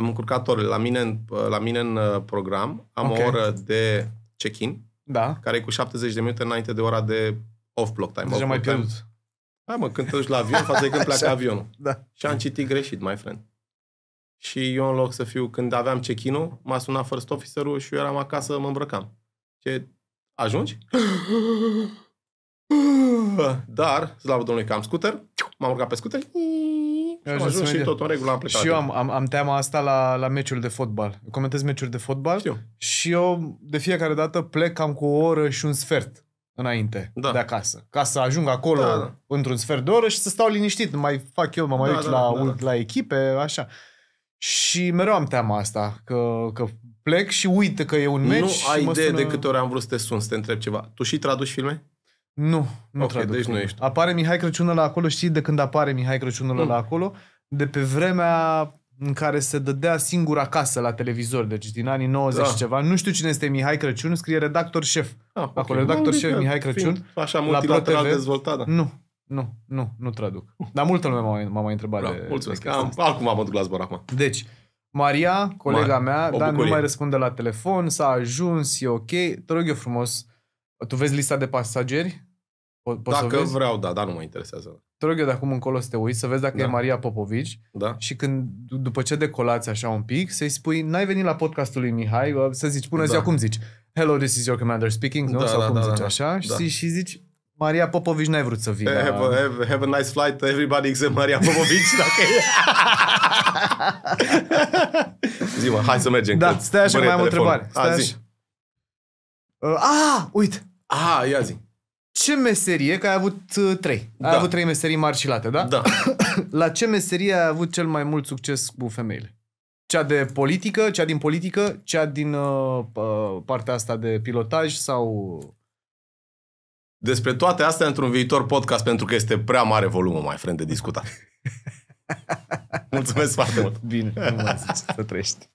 am încurcat orele. La mine, la mine în uh, program am okay. o oră de check-in, da. care e cu 70 de minute înainte de ora de off-block time. Deja deci mai pierdut. Hai da, mă, când te duci la avion, față de când pleacă <laughs> avionul. Da. Și am citit greșit, my friend. Și eu în loc să fiu, când aveam check-in-ul, m-a sunat first officer-ul și eu eram acasă, mă îmbrăcam. Ce, ajungi? <gasps> Da, dar, slavă Domnului că am scooter, m-am urcat pe scooter, am ajuns și tot în regulă, am plecat. Și eu am, am, am teama asta la, la meciul de fotbal. comentez meciuri de fotbal Știu. și eu de fiecare dată plec cam cu o oră și un sfert înainte da. de acasă. Ca să ajung acolo da, da. într-un sfert de oră și să stau liniștit. Mai fac eu, mă mai da, uit da, la, da, da, da. la echipe, așa. Și mereu am teama asta, că, că plec și uit că e un meci. Nu ai idee sună... de câte ori am vrut să te sun, să te întreb ceva. Tu și traduci filme? Nu, nu okay, traduc. Deci nu ești. Apare Mihai Crăciunul la acolo, știi de când apare Mihai Crăciunul mm. la acolo? De pe vremea în care se dădea singur acasă la televizor, deci din anii 90 da. ceva. Nu știu cine este Mihai Crăciun, scrie redactor șef. Ah, okay. Acolo, redactor șef Mihai Crăciun. Așa, multilateral dezvoltat. Da. Nu, nu, nu, nu traduc. Dar multă lume m-a mai întrebat. Bravo, de, mulțumesc. De Am, acum am mă la zbor acum. Deci, Maria, colega Ma, mea, dar nu mai răspunde la telefon, s-a ajuns, e ok. Te rog eu frumos, tu vezi lista de pasageri? Po- po- dacă să vezi? vreau, da, dar nu mă interesează. Te rog eu de acum încolo să te uiți, să vezi dacă da. e Maria Popovici. Da. Și când, după ce decolați așa un pic, să-i spui, n-ai venit la podcastul lui Mihai, să zici, bună da. ziua, cum zici? Hello, this is your commander speaking, nu? Da, Sau da, cum da, zici da, da. așa? Da. Și, și zici, Maria Popovici n-ai vrut să vii. Have, la... have, have a nice flight, everybody except Maria Popovici, dacă <laughs> Zi, mă, hai să mergem. Da, stai așa, mai am o întrebare. Stai așa. Uh, a, uite, Aha, ia zi. Ce meserie, că ai avut uh, trei. Da. Ai avut trei meserii mari și late, da? Da. <coughs> La ce meserie ai avut cel mai mult succes cu femeile? Cea de politică, cea din politică, cea din uh, uh partea asta de pilotaj sau... Despre toate astea într-un viitor podcast, pentru că este prea mare volumul, mai friend, de discutat. <laughs> Mulțumesc foarte mult! Bine, nu mai <laughs> zici, să trăiești!